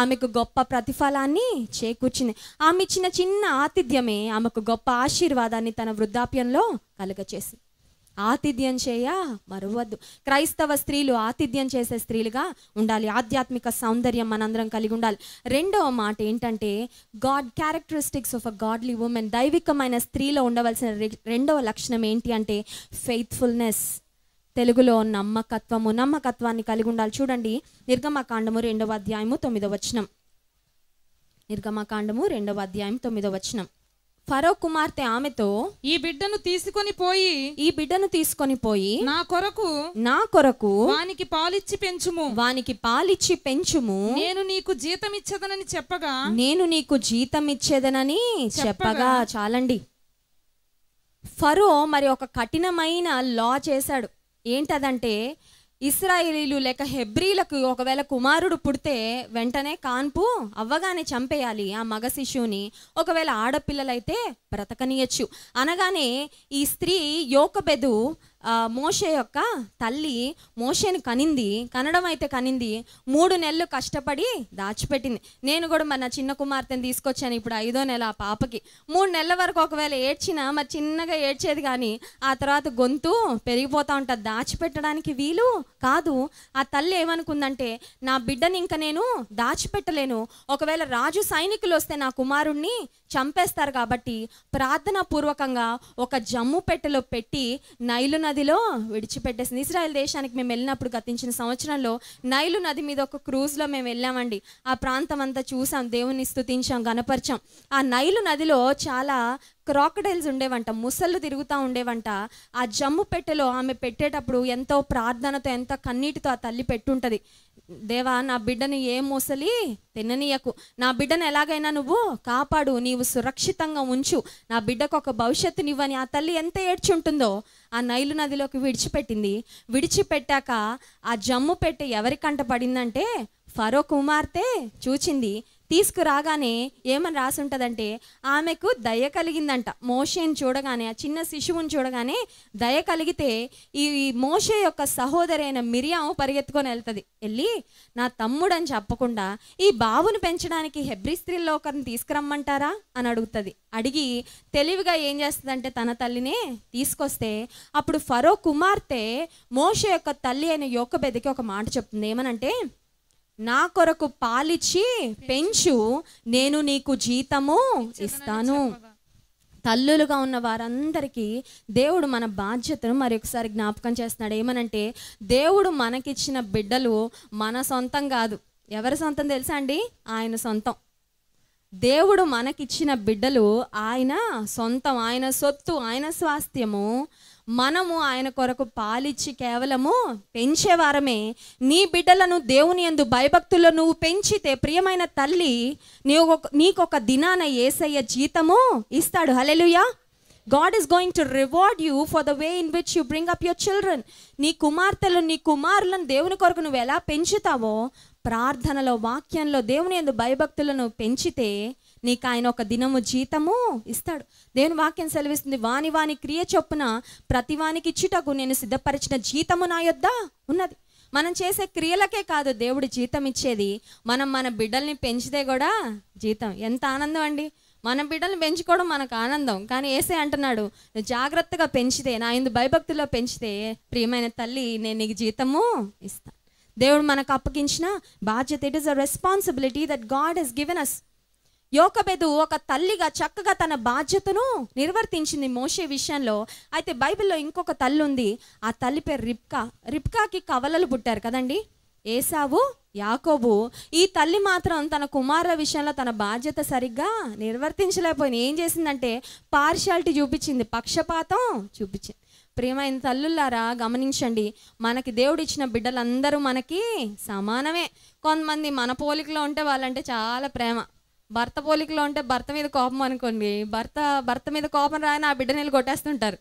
ఆమెకు గొప్ప ప్రతిఫలాన్ని చేకూర్చింది ఆమె ఇచ్చిన చిన్న ఆతిథ్యమే ఆమెకు గొప్ప ఆశీర్వాదాన్ని తన వృద్ధాప్యంలో కలుగచేసింది ఆతిథ్యం చేయ మరవద్దు క్రైస్తవ స్త్రీలు ఆతిథ్యం చేసే స్త్రీలుగా ఉండాలి ఆధ్యాత్మిక సౌందర్యం మనందరం కలిగి ఉండాలి రెండవ మాట ఏంటంటే god characteristics of a godly women దైవికమైన స్త్రీలో ఉండవలసిన రెండవ లక్షణం ఏంటి అంటే ఫెయిత్ఫుల్నెస్ తెలుగులో నమ్మకత్వము నమ్మకత్వాన్ని కలిగి ఉండాలి చూడండి నిర్గమకాండము రెండవ అధ్యాయము తొమ్మిదవ వచనం నిర్గమకాండము రెండవ అధ్యాయం తొమ్మిదవ వచనం ఫరో కుమార్తె ఆమెతో ఈ బిడ్డను తీసుకొని పోయి ఈ బిడ్డను తీసుకొని పోయి నా కొరకు నా కొరకు వానికి పాలిచ్చి పెంచుము వానికి పాలిచ్చి పెంచుము నేను నీకు జీతం ఇచ్చేదనని చెప్పగా నేను నీకు జీతం ఇచ్చేదనని చెప్పగా చాలండి ఫరో మరి ఒక కఠినమైన లా చేశాడు ఏంటదంటే ఇస్రాయేలీలు లేక హెబ్రీలకు ఒకవేళ కుమారుడు పుడితే వెంటనే కాన్పు అవ్వగానే చంపేయాలి ఆ మగ శిశువుని ఒకవేళ ఆడపిల్లలైతే బ్రతకనీయచ్చు అనగానే ఈ స్త్రీ యోకబెదు మోషే యొక్క తల్లి మోషేని కనింది కనడం అయితే కనింది మూడు నెలలు కష్టపడి దాచిపెట్టింది నేను కూడా మన చిన్న కుమార్తెను తీసుకొచ్చాను ఇప్పుడు ఐదో నెల ఆ పాపకి మూడు నెలల వరకు ఒకవేళ ఏడ్చినా మరి చిన్నగా ఏడ్చేది కానీ ఆ తర్వాత గొంతు పెరిగిపోతూ ఉంటుంది దాచిపెట్టడానికి వీలు కాదు ఆ తల్లి ఏమనుకుందంటే నా బిడ్డని ఇంకా నేను దాచిపెట్టలేను ఒకవేళ రాజు సైనికులు వస్తే నా కుమారుణ్ణి చంపేస్తారు కాబట్టి ప్రార్థనా పూర్వకంగా ఒక జమ్ము పెట్టెలో పెట్టి నైలు నది నదిలో విడిచిపెట్టేసింది ఇస్రాయల్ దేశానికి మేము వెళ్ళినప్పుడు గతించిన సంవత్సరంలో నైలు నది మీద ఒక క్రూజ్లో మేము వెళ్ళామండి ఆ ప్రాంతం అంతా చూసాం దేవుని స్థుతించాం గనపరిచాం ఆ నైలు నదిలో చాలా క్రాకడైల్స్ ఉండేవంట ముసళ్ళు తిరుగుతూ ఉండేవంట ఆ జమ్ము పెట్టెలో ఆమె పెట్టేటప్పుడు ఎంతో ప్రార్థనతో ఎంతో కన్నీటితో ఆ తల్లి పెట్టుంటుంది దేవా నా బిడ్డను ఏం మోసలి తిననీయకు నా బిడ్డను ఎలాగైనా నువ్వు కాపాడు నీవు సురక్షితంగా ఉంచు నా బిడ్డకు ఒక భవిష్యత్తునివ్వని ఆ తల్లి ఎంత ఏడ్చుంటుందో ఆ నైలు నదిలోకి విడిచిపెట్టింది విడిచిపెట్టాక ఆ జమ్ము పెట్టె ఎవరి పడిందంటే ఫరో కుమార్తె చూచింది తీసుకురాగానే ఏమని రాసి ఉంటుందంటే ఆమెకు దయ కలిగిందంట మోషేని చూడగానే ఆ చిన్న శిశువుని చూడగానే దయ కలిగితే ఈ మోషే యొక్క సహోదరి అయిన మిరియాము పరిగెత్తుకొని వెళ్తుంది వెళ్ళి నా తమ్ముడని చెప్పకుండా ఈ బావును పెంచడానికి హెబ్రి స్త్రీల్లో ఒకరిని తీసుకురమ్మంటారా అని అడుగుతుంది అడిగి తెలివిగా ఏం చేస్తుందంటే తన తల్లినే తీసుకొస్తే అప్పుడు ఫరో కుమార్తె మోషే యొక్క తల్లి అయిన యొక్క బెదికి ఒక మాట చెప్తుంది ఏమనంటే నా కొరకు పాలిచ్చి పెంచు నేను నీకు జీతము ఇస్తాను తల్లులుగా ఉన్న వారందరికీ దేవుడు మన బాధ్యతను మరొకసారి జ్ఞాపకం చేస్తున్నాడు ఏమనంటే దేవుడు మనకిచ్చిన బిడ్డలు మన సొంతం కాదు ఎవరి సొంతం తెలుసా అండి ఆయన సొంతం దేవుడు మనకిచ్చిన బిడ్డలు ఆయన సొంతం ఆయన సొత్తు ఆయన స్వాస్థ్యము మనము ఆయన కొరకు పాలిచ్చి కేవలము పెంచేవారమే నీ బిడ్డలను దేవుని ఎందు భయభక్తులు నువ్వు పెంచితే ప్రియమైన తల్లి నీ నీకొక దినాన ఏసయ్య జీతము ఇస్తాడు hallelujah god is going to reward you for the way in which you bring up your children నీ కుమార్తెలు నీ కుమారులను దేవుని కొరకు నువ్వు ఎలా పెంచుతావో ప్రార్థనలో వాక్యంలో దేవుని ఎందు భయభక్తులను పెంచితే నీకు ఆయన ఒక దినము జీతము ఇస్తాడు దేవుని వాక్యం సెలవిస్తుంది వాని వాని క్రియ చొప్పున ప్రతి వానికి ఇచ్చుటకు నేను సిద్ధపరిచిన జీతము నా యొద్ద ఉన్నది మనం చేసే క్రియలకే కాదు దేవుడు జీతం ఇచ్చేది మనం మన బిడ్డల్ని పెంచితే కూడా జీతం ఎంత ఆనందం అండి మన బిడ్డల్ని పెంచుకోవడం మనకు ఆనందం కానీ ఏసే అంటున్నాడు జాగ్రత్తగా పెంచితే నా ఇందు భయభక్తుల్లో పెంచితే ప్రియమైన తల్లి నేను నీకు జీతము ఇస్తాను దేవుడు మనకు అప్పగించిన బాధ్యత it is a responsibility that god has given us యోకబెదు ఒక తల్లిగా చక్కగా తన బాధ్యతను నిర్వర్తించింది మోసే విషయంలో అయితే బైబిల్లో ఇంకొక తల్లి ఉంది ఆ తల్లి పేరు రిప్కా రిప్కాకి కవలలు పుట్టారు కదండి ఏసావు యాకోబు ఈ తల్లి మాత్రం తన కుమారుల విషయంలో తన బాధ్యత సరిగ్గా నిర్వర్తించలేకపోయింది ఏం చేసిందంటే పార్షాలిటీ చూపించింది పక్షపాతం చూపించింది ప్రియమైన తల్లులారా గమనించండి మనకి దేవుడు ఇచ్చిన బిడ్డలందరూ మనకి సమానమే కొంతమంది మన పోలికలో ఉంటే వాళ్ళంటే చాలా ప్రేమ భర్త పోలికలో ఉంటే భర్త మీద కోపం అనుకోండి భర్త భర్త మీద కోపం రాని ఆ బిడ్డని వెళ్ళి కొట్టేస్తుంటారు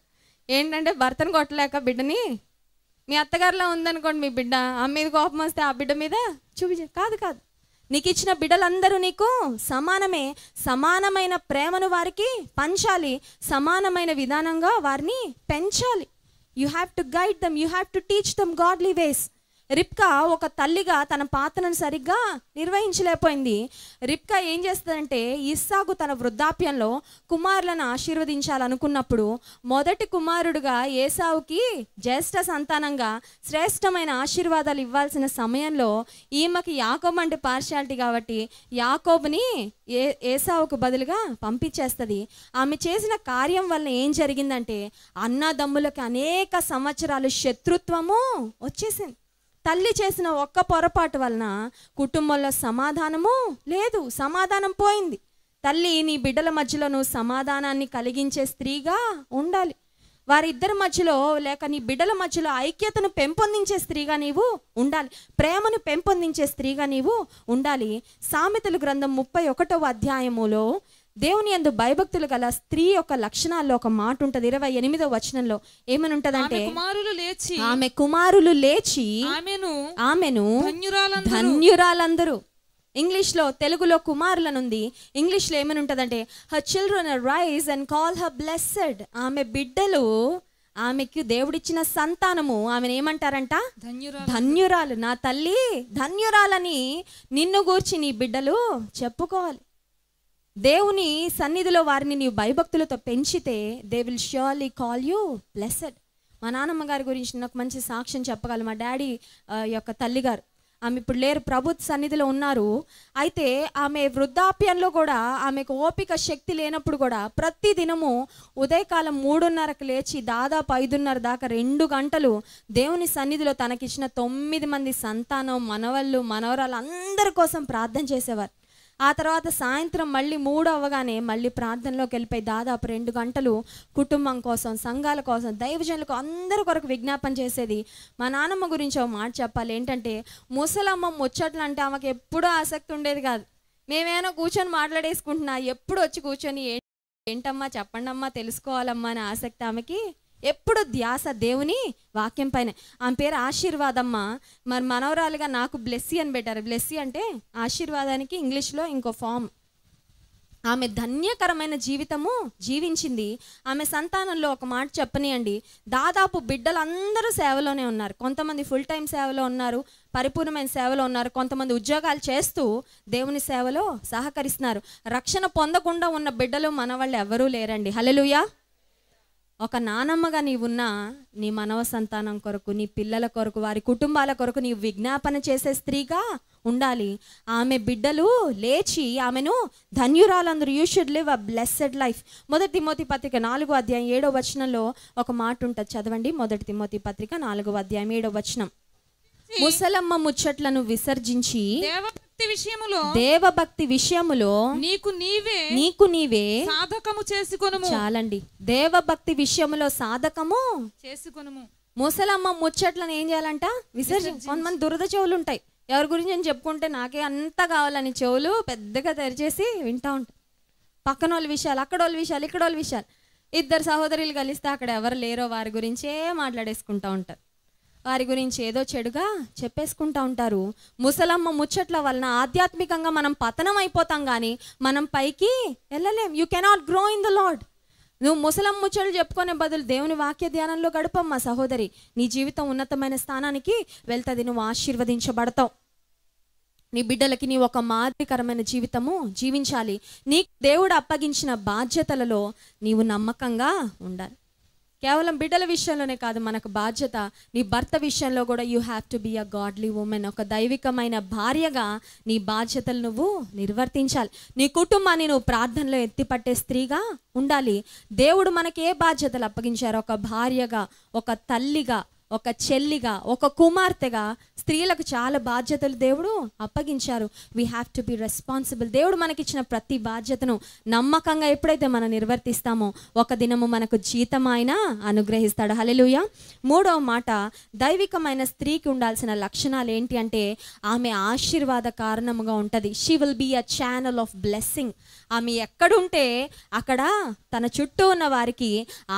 ఏంటంటే భర్తను కొట్టలేక బిడ్డని మీ అత్తగారిలో ఉందనుకోండి మీ బిడ్డ ఆ మీద కోపం వస్తే ఆ బిడ్డ మీద చూపించ కాదు కాదు నీకు ఇచ్చిన బిడలందరూ నీకు సమానమే సమానమైన ప్రేమను వారికి పంచాలి సమానమైన విధానంగా వారిని పెంచాలి you have to guide them you have to teach them godly ways రిప్కా ఒక తల్లిగా తన పాత్రను సరిగ్గా నిర్వహించలేకపోయింది రిప్కా ఏం చేస్తుందంటే ఇస్సాకు తన వృద్ధాప్యంలో కుమారులను ఆశీర్వదించాలనుకున్నప్పుడు మొదటి కుమారుడుగా ఏసావుకి జ్యేష్ఠ సంతానంగా శ్రేష్టమైన ఆశీర్వాదాలు ఇవ్వాల్సిన సమయంలో ఈమెకి యాకోబ్ అంటే పార్షాలిటీ కాబట్టి యాకోబ్ని ఏ ఏసావుకు బదులుగా పంపించేస్తుంది ఆమె చేసిన కార్యం వల్ల ఏం జరిగిందంటే అన్నదమ్ములకి అనేక సంవత్సరాలు శత్రుత్వము వచ్చేసింది తల్లి చేసిన ఒక్క పొరపాటు వలన కుటుంబంలో సమాధానము లేదు సమాధానం పోయింది తల్లి నీ బిడ్డల మధ్యలో నువ్వు సమాధానాన్ని కలిగించే స్త్రీగా ఉండాలి వారిద్దరి మధ్యలో లేక నీ బిడ్డల మధ్యలో ఐక్యతను పెంపొందించే స్త్రీగా నీవు ఉండాలి ప్రేమను పెంపొందించే స్త్రీగా నీవు ఉండాలి సామెతలు గ్రంథం ముప్పై ఒకటవ అధ్యాయములో దేవుని ఎందు భయభక్తులు గల స్త్రీ యొక్క లక్షణాల్లో ఒక మాట ఉంటది ఇరవై ఎనిమిదో వచనంలో ఏమని ఉంటదంటే కుమారులు లేచి ఆమె కుమారులు లేచి ఆమెను ఆమెను ధన్యురాలందరూ ఇంగ్లీష్లో తెలుగులో కుమారులనుంది లో ఏమని ఉంటదంటే her children rise and call her blessed ఆమె బిడ్డలు ఆమెకి దేవుడిచ్చిన సంతానము ఆమెను ఏమంటారంట ధన్యురాలు నా తల్లి ధన్యురాలని నిన్ను గూర్చి నీ బిడ్డలు చెప్పుకోవాలి దేవుని సన్నిధిలో వారిని నీవు భయభక్తులతో పెంచితే they will surely call you blessed మా నాన్నమ్మ గారి గురించి నాకు మంచి సాక్ష్యం చెప్పగలను మా డాడీ యొక్క తల్లిగారు ఆమె ఇప్పుడు లేరు ప్రభు సన్నిధిలో ఉన్నారు అయితే ఆమె వృద్ధాప్యంలో కూడా ఆమెకు ఓపిక శక్తి లేనప్పుడు కూడా ప్రతి దినము ఉదయకాలం మూడున్నరకు లేచి దాదాపు ఐదున్నర దాకా రెండు గంటలు దేవుని సన్నిధిలో తనకిచ్చిన తొమ్మిది మంది సంతానం మనవళ్ళు మనవరాలు అందరి కోసం ప్రార్థన చేసేవారు ఆ తర్వాత సాయంత్రం మళ్ళీ మూడు అవ్వగానే మళ్ళీ ప్రార్థనలోకి వెళ్ళిపోయి దాదాపు రెండు గంటలు కుటుంబం కోసం సంఘాల కోసం దైవజనులకు అందరి కొరకు విజ్ఞాపన చేసేది మా నానమ్మ గురించి ఒక మాట చెప్పాలి ఏంటంటే ముసలమ్మ ముచ్చట్లు అంటే ఆమెకు ఎప్పుడూ ఆసక్తి ఉండేది కాదు మేమేమో కూర్చొని మాట్లాడేసుకుంటున్నా ఎప్పుడు వచ్చి కూర్చొని ఏంటమ్మా చెప్పండమ్మా తెలుసుకోవాలమ్మా అనే ఆసక్తి ఆమెకి ఎప్పుడు ధ్యాస దేవుని వాక్యం పైన ఆమె పేరు ఆశీర్వాదమ్మ మరి మనవరాలుగా నాకు బ్లెస్సీ అని పెట్టారు బ్లెస్సీ అంటే ఆశీర్వాదానికి ఇంగ్లీష్లో ఇంకో ఫామ్ ఆమె ధన్యకరమైన జీవితము జీవించింది ఆమె సంతానంలో ఒక మాట చెప్పనియండి దాదాపు బిడ్డలందరూ సేవలోనే ఉన్నారు కొంతమంది ఫుల్ టైం సేవలో ఉన్నారు పరిపూర్ణమైన సేవలో ఉన్నారు కొంతమంది ఉద్యోగాలు చేస్తూ దేవుని సేవలో సహకరిస్తున్నారు రక్షణ పొందకుండా ఉన్న బిడ్డలు మనవాళ్ళు ఎవరూ లేరండి హలలుయా ఒక నానమ్మగా నీవున్నా నీ మనవ సంతానం కొరకు నీ పిల్లల కొరకు వారి కుటుంబాల కొరకు నీ విజ్ఞాపన చేసే స్త్రీగా ఉండాలి ఆమె బిడ్డలు లేచి ఆమెను ధన్యురాలందరూ you should live a blessed life మొదటి తిమోతి పత్రిక నాలుగో అధ్యాయం ఏడో వచనంలో ఒక మాట ఉంటుంది చదవండి మొదటి తిమోతి పత్రిక నాలుగో అధ్యాయం ఏడో వచనం ముసలమ్మ ముచ్చట్లను విసర్జించి దేవభక్తి విషయములో నీకు నీవే నీకు నీవే సాధకము చేసుకొనుము చాలండి దేవభక్తి విషయములో సాధకము చేసుకును ముసలమ్మ ముచ్చట్లను ఏం చేయాలంట విసర్జి కొంతమంది దురద చెవులు ఉంటాయి ఎవరి గురించి అని చెప్పుకుంటే నాకే అంత కావాలని చెవులు పెద్దగా తెరిచేసి వింటా ఉంటాయి పక్కన వాళ్ళ విషయాలు అక్కడ వాళ్ళ విషయాలు ఇక్కడ వాళ్ళ విషయాలు ఇద్దరు సహోదరులు కలిస్తే అక్కడ ఎవరు లేరో వారి గురించే మాట్లాడేసుకుంటా ఉంటారు వారి గురించి ఏదో చెడుగా చెప్పేసుకుంటూ ఉంటారు ముసలమ్మ ముచ్చట్ల వలన ఆధ్యాత్మికంగా మనం పతనం అయిపోతాం కానీ మనం పైకి వెళ్ళలేం you cannot grow in the Lord నువ్వు ముసలమ్మ ముచ్చట్లు చెప్పుకునే బదులు దేవుని వాక్య ధ్యానంలో గడపమ్మా సహోదరి నీ జీవితం ఉన్నతమైన స్థానానికి వెళ్తుంది నువ్వు ఆశీర్వదించబడతావు నీ బిడ్డలకి నీ ఒక మాదిరికరమైన జీవితము జీవించాలి నీకు దేవుడు అప్పగించిన బాధ్యతలలో నీవు నమ్మకంగా ఉండాలి కేవలం బిడ్డల విషయంలోనే కాదు మనకు బాధ్యత నీ భర్త విషయంలో కూడా you have to be a godly women ఒక దైవికమైన భార్యగా నీ బాధ్యతలు నువ్వు నిర్వర్తించాలి నీ కుటుంబాన్ని నువ్వు ప్రార్థనలో ఎత్తిపట్టే స్త్రీగా ఉండాలి దేవుడు మనకి ఏ బాధ్యతలు అప్పగించారు ఒక భార్యగా ఒక తల్లిగా ఒక చెల్లిగా ఒక కుమార్తెగా స్త్రీలకు చాలా బాధ్యతలు దేవుడు అప్పగించారు we have to be responsible దేవుడు మనకిచ్చిన ప్రతి బాధ్యతను నమ్మకంగా ఎప్పుడైతే మనం నిర్వర్తిస్తామో ఒక దినము మనకు జీతం ఆయన అనుగ్రహిస్తాడు హలెలుయ మూడవ మాట దైవికమైన స్త్రీకి ఉండాల్సిన లక్షణాలు ఏంటి అంటే ఆమె ఆశీర్వాద కారణముగా ఉంటుంది she will be a channel of blessing ఆమె ఎక్కడుంటే అక్కడ తన చుట్టూ ఉన్న వారికి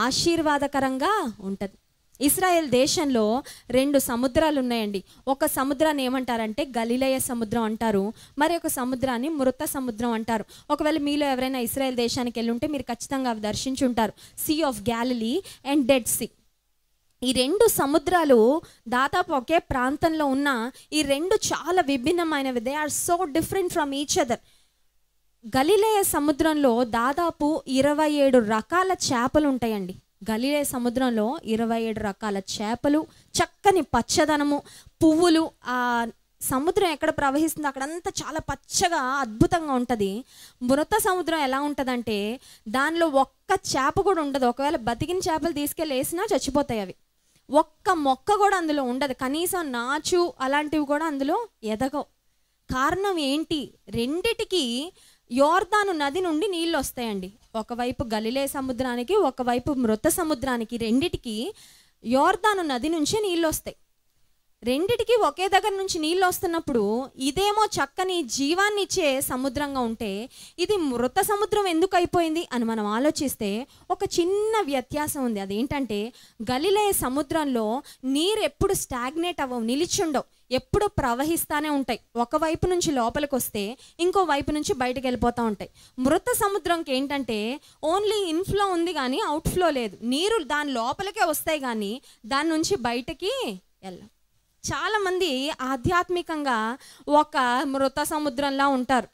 ఆశీర్వాదకరంగా ఉంటుంది ఇస్రాయెల్ దేశంలో రెండు సముద్రాలు ఉన్నాయండి ఒక సముద్రాన్ని ఏమంటారంటే గలిలయ సముద్రం అంటారు మరి ఒక సముద్రాన్ని మృత సముద్రం అంటారు ఒకవేళ మీలో ఎవరైనా ఇస్రాయెల్ దేశానికి వెళ్ళి ఉంటే మీరు ఖచ్చితంగా అవి దర్శించి ఉంటారు Sea of Galilee and Dead Sea ఈ రెండు సముద్రాలు దాదాపు ఒకే ప్రాంతంలో ఉన్న ఈ రెండు చాలా విభిన్నమైనవి they are so different from each other గలిలయ సముద్రంలో దాదాపు ఇరవై ఏడు రకాల చేపలు ఉంటాయండి గలిలే సముద్రంలో ఇరవై ఏడు రకాల చేపలు చక్కని పచ్చదనము పువ్వులు ఆ సముద్రం ఎక్కడ ప్రవహిస్తుందో అక్కడంతా చాలా పచ్చగా అద్భుతంగా ఉంటుంది మృత సముద్రం ఎలా ఉంటుందంటే దానిలో ఒక్క చేప కూడా ఉండదు ఒకవేళ బతికిన చేపలు తీసుకెళ్ళి చచ్చిపోతాయి అవి ఒక్క మొక్క కూడా అందులో ఉండదు కనీసం నాచు అలాంటివి కూడా అందులో ఎదగవు కారణం ఏంటి రెండిటికి యోర్దాను నది నుండి నీళ్ళు వస్తాయండి ఒకవైపు గలిలే సముద్రానికి ఒకవైపు మృత సముద్రానికి రెండిటికి యోర్దాను నది నుంచే నీళ్ళు వస్తాయి రెండిటికి ఒకే దగ్గర నుంచి నీళ్ళు వస్తున్నప్పుడు ఇదేమో చక్కని జీవాన్ని ఇచ్చే సముద్రంగా ఉంటే ఇది మృత సముద్రం ఎందుకు అయిపోయింది అని మనం ఆలోచిస్తే ఒక చిన్న వ్యత్యాసం ఉంది అదేంటంటే గలిలే సముద్రంలో నీరు ఎప్పుడు స్టాగ్నేట్ అవ్వవు నిలిచుండవు ఎప్పుడు ప్రవహిస్తూనే ఉంటాయి ఒకవైపు నుంచి లోపలికి వస్తే ఇంకో వైపు నుంచి బయటకు వెళ్ళిపోతూ ఉంటాయి మృత సముద్రంకి ఏంటంటే ఓన్లీ ఇన్ఫ్లో ఉంది కానీ అవుట్ఫ్లో లేదు నీరు దాని లోపలికే వస్తాయి కానీ దాని నుంచి బయటకి వెళ్ళవు చాలామంది ఆధ్యాత్మికంగా ఒక మృత సముద్రంలా ఉంటారు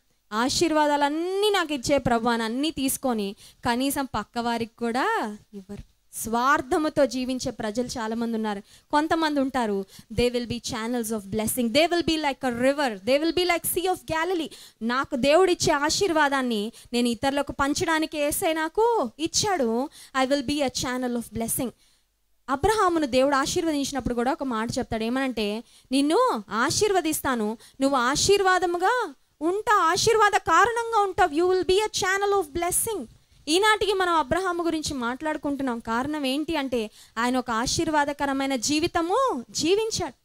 ఆశీర్వాదాలన్నీ నాకు ఇచ్చే ప్రభు అని అన్నీ తీసుకొని కనీసం పక్కవారికి కూడా ఇవ్వరు స్వార్థముతో జీవించే ప్రజలు చాలామంది ఉన్నారు కొంతమంది ఉంటారు they will be channels of blessing they will be like a river they will be like Sea of Galilee నాకు దేవుడిచ్చే ఆశీర్వాదాన్ని నేను ఇతరులకు పంచడానికి వేసే నాకు ఇచ్చాడు I will be a channel of blessing అబ్రహామును దేవుడు ఆశీర్వదించినప్పుడు కూడా ఒక మాట చెప్తాడు ఏమనంటే నిన్ను ఆశీర్వదిస్తాను నువ్వు ఆశీర్వాదముగా ఉంటా ఆశీర్వాద కారణంగా ఉంటావు you will be a channel of blessing ఈనాటికి మనం అబ్రహాము గురించి మాట్లాడుకుంటున్నాం కారణం ఏంటి అంటే ఆయన ఒక ఆశీర్వాదకరమైన జీవితము జీవించాడు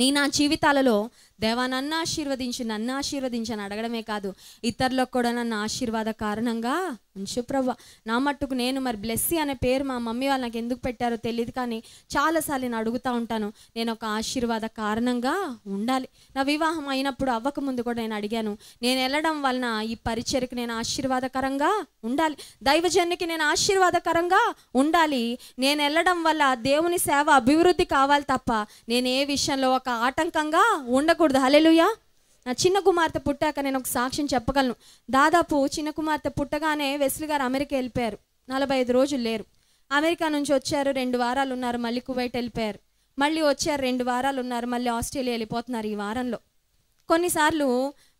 నేను నా జీవితాలలో దేవా నన్ను ఆశీర్వదించు నన్ను ఆశీర్వదించు అని అడగడమే కాదు ఇతరులకు కూడా నన్ను ఆశీర్వాద కారణంగా ఉంచు ప్రభు నా మట్టుకు నేను మరి బ్లెస్సీ అనే పేరు మా మమ్మీ వాళ్ళు నాకు ఎందుకు పెట్టారో తెలియదు కానీ చాలాసార్లు నేను అడుగుతూ ఉంటాను నేను ఒక ఆశీర్వాద కారణంగా ఉండాలి నా వివాహం అయినప్పుడు అవ్వకముందు కూడా నేను అడిగాను నేను వెళ్ళడం వలన ఈ పరిచయకు నేను ఆశీర్వాదకరంగా ఉండాలి దైవజన్యకి నేను ఆశీర్వాదకరంగా ఉండాలి నేను వెళ్ళడం వల్ల దేవుని సేవ అభివృద్ధి కావాలి తప్ప నేను ఏ విషయంలో ఒక ఆటంకంగా ఉండకూడదు చెప్పకూడదు హలెలుయా నా చిన్న కుమార్తె పుట్టాక నేను ఒక సాక్ష్యం చెప్పగలను దాదాపు చిన్న కుమార్తె పుట్టగానే వెస్లీ గారు అమెరికా వెళ్ళిపోయారు నలభై ఐదు రోజులు లేరు అమెరికా నుంచి వచ్చారు రెండు వారాలు ఉన్నారు మళ్ళీ కువైట్ వెళ్ళిపోయారు మళ్ళీ వచ్చారు రెండు వారాలు ఉన్నారు మళ్ళీ ఆస్ట్రేలియా వెళ్ళిపోతున్నారు ఈ వారంలో కొన్నిసార్లు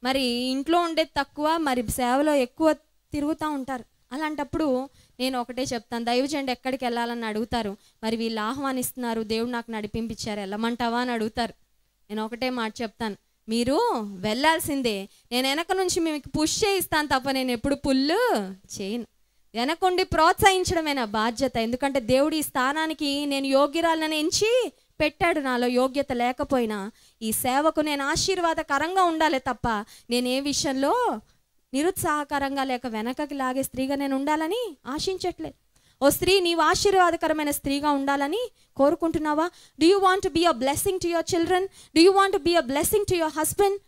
మరి ఇంట్లో ఉండేది తక్కువ మరి సేవలో ఎక్కువ తిరుగుతూ ఉంటారు అలాంటప్పుడు నేను ఒకటే చెప్తాను దైవజెండ ఎక్కడికి వెళ్ళాలని అడుగుతారు మరి వీళ్ళు ఆహ్వానిస్తున్నారు దేవుడు నాకు నడిపింపించారు వెళ్ళమంటావా అని అడుగుతారు నేను ఒకటే మాట చెప్తాను మీరు వెళ్ళాల్సిందే నేను వెనక నుంచి మీకు పుష్ చేయిస్తాను తప్ప నేను ఎప్పుడు పుల్లు చేయను వెనకుండి ప్రోత్సహించడమే నా బాధ్యత ఎందుకంటే దేవుడి స్థానానికి నేను యోగ్యరాలను ఎంచి పెట్టాడు నాలో యోగ్యత లేకపోయినా ఈ సేవకు నేను ఆశీర్వాదకరంగా ఉండాలి తప్ప నేను ఏ విషయంలో నిరుత్సాహకరంగా లేక వెనకకి లాగే స్త్రీగా నేను ఉండాలని ఆశించట్లేదు ఓ స్త్రీ నీవు ఆశీర్వాదకరమైన స్త్రీగా ఉండాలని కోరుకుంటున్నావా do you want be a blessing to your children do you want be a blessing to your husband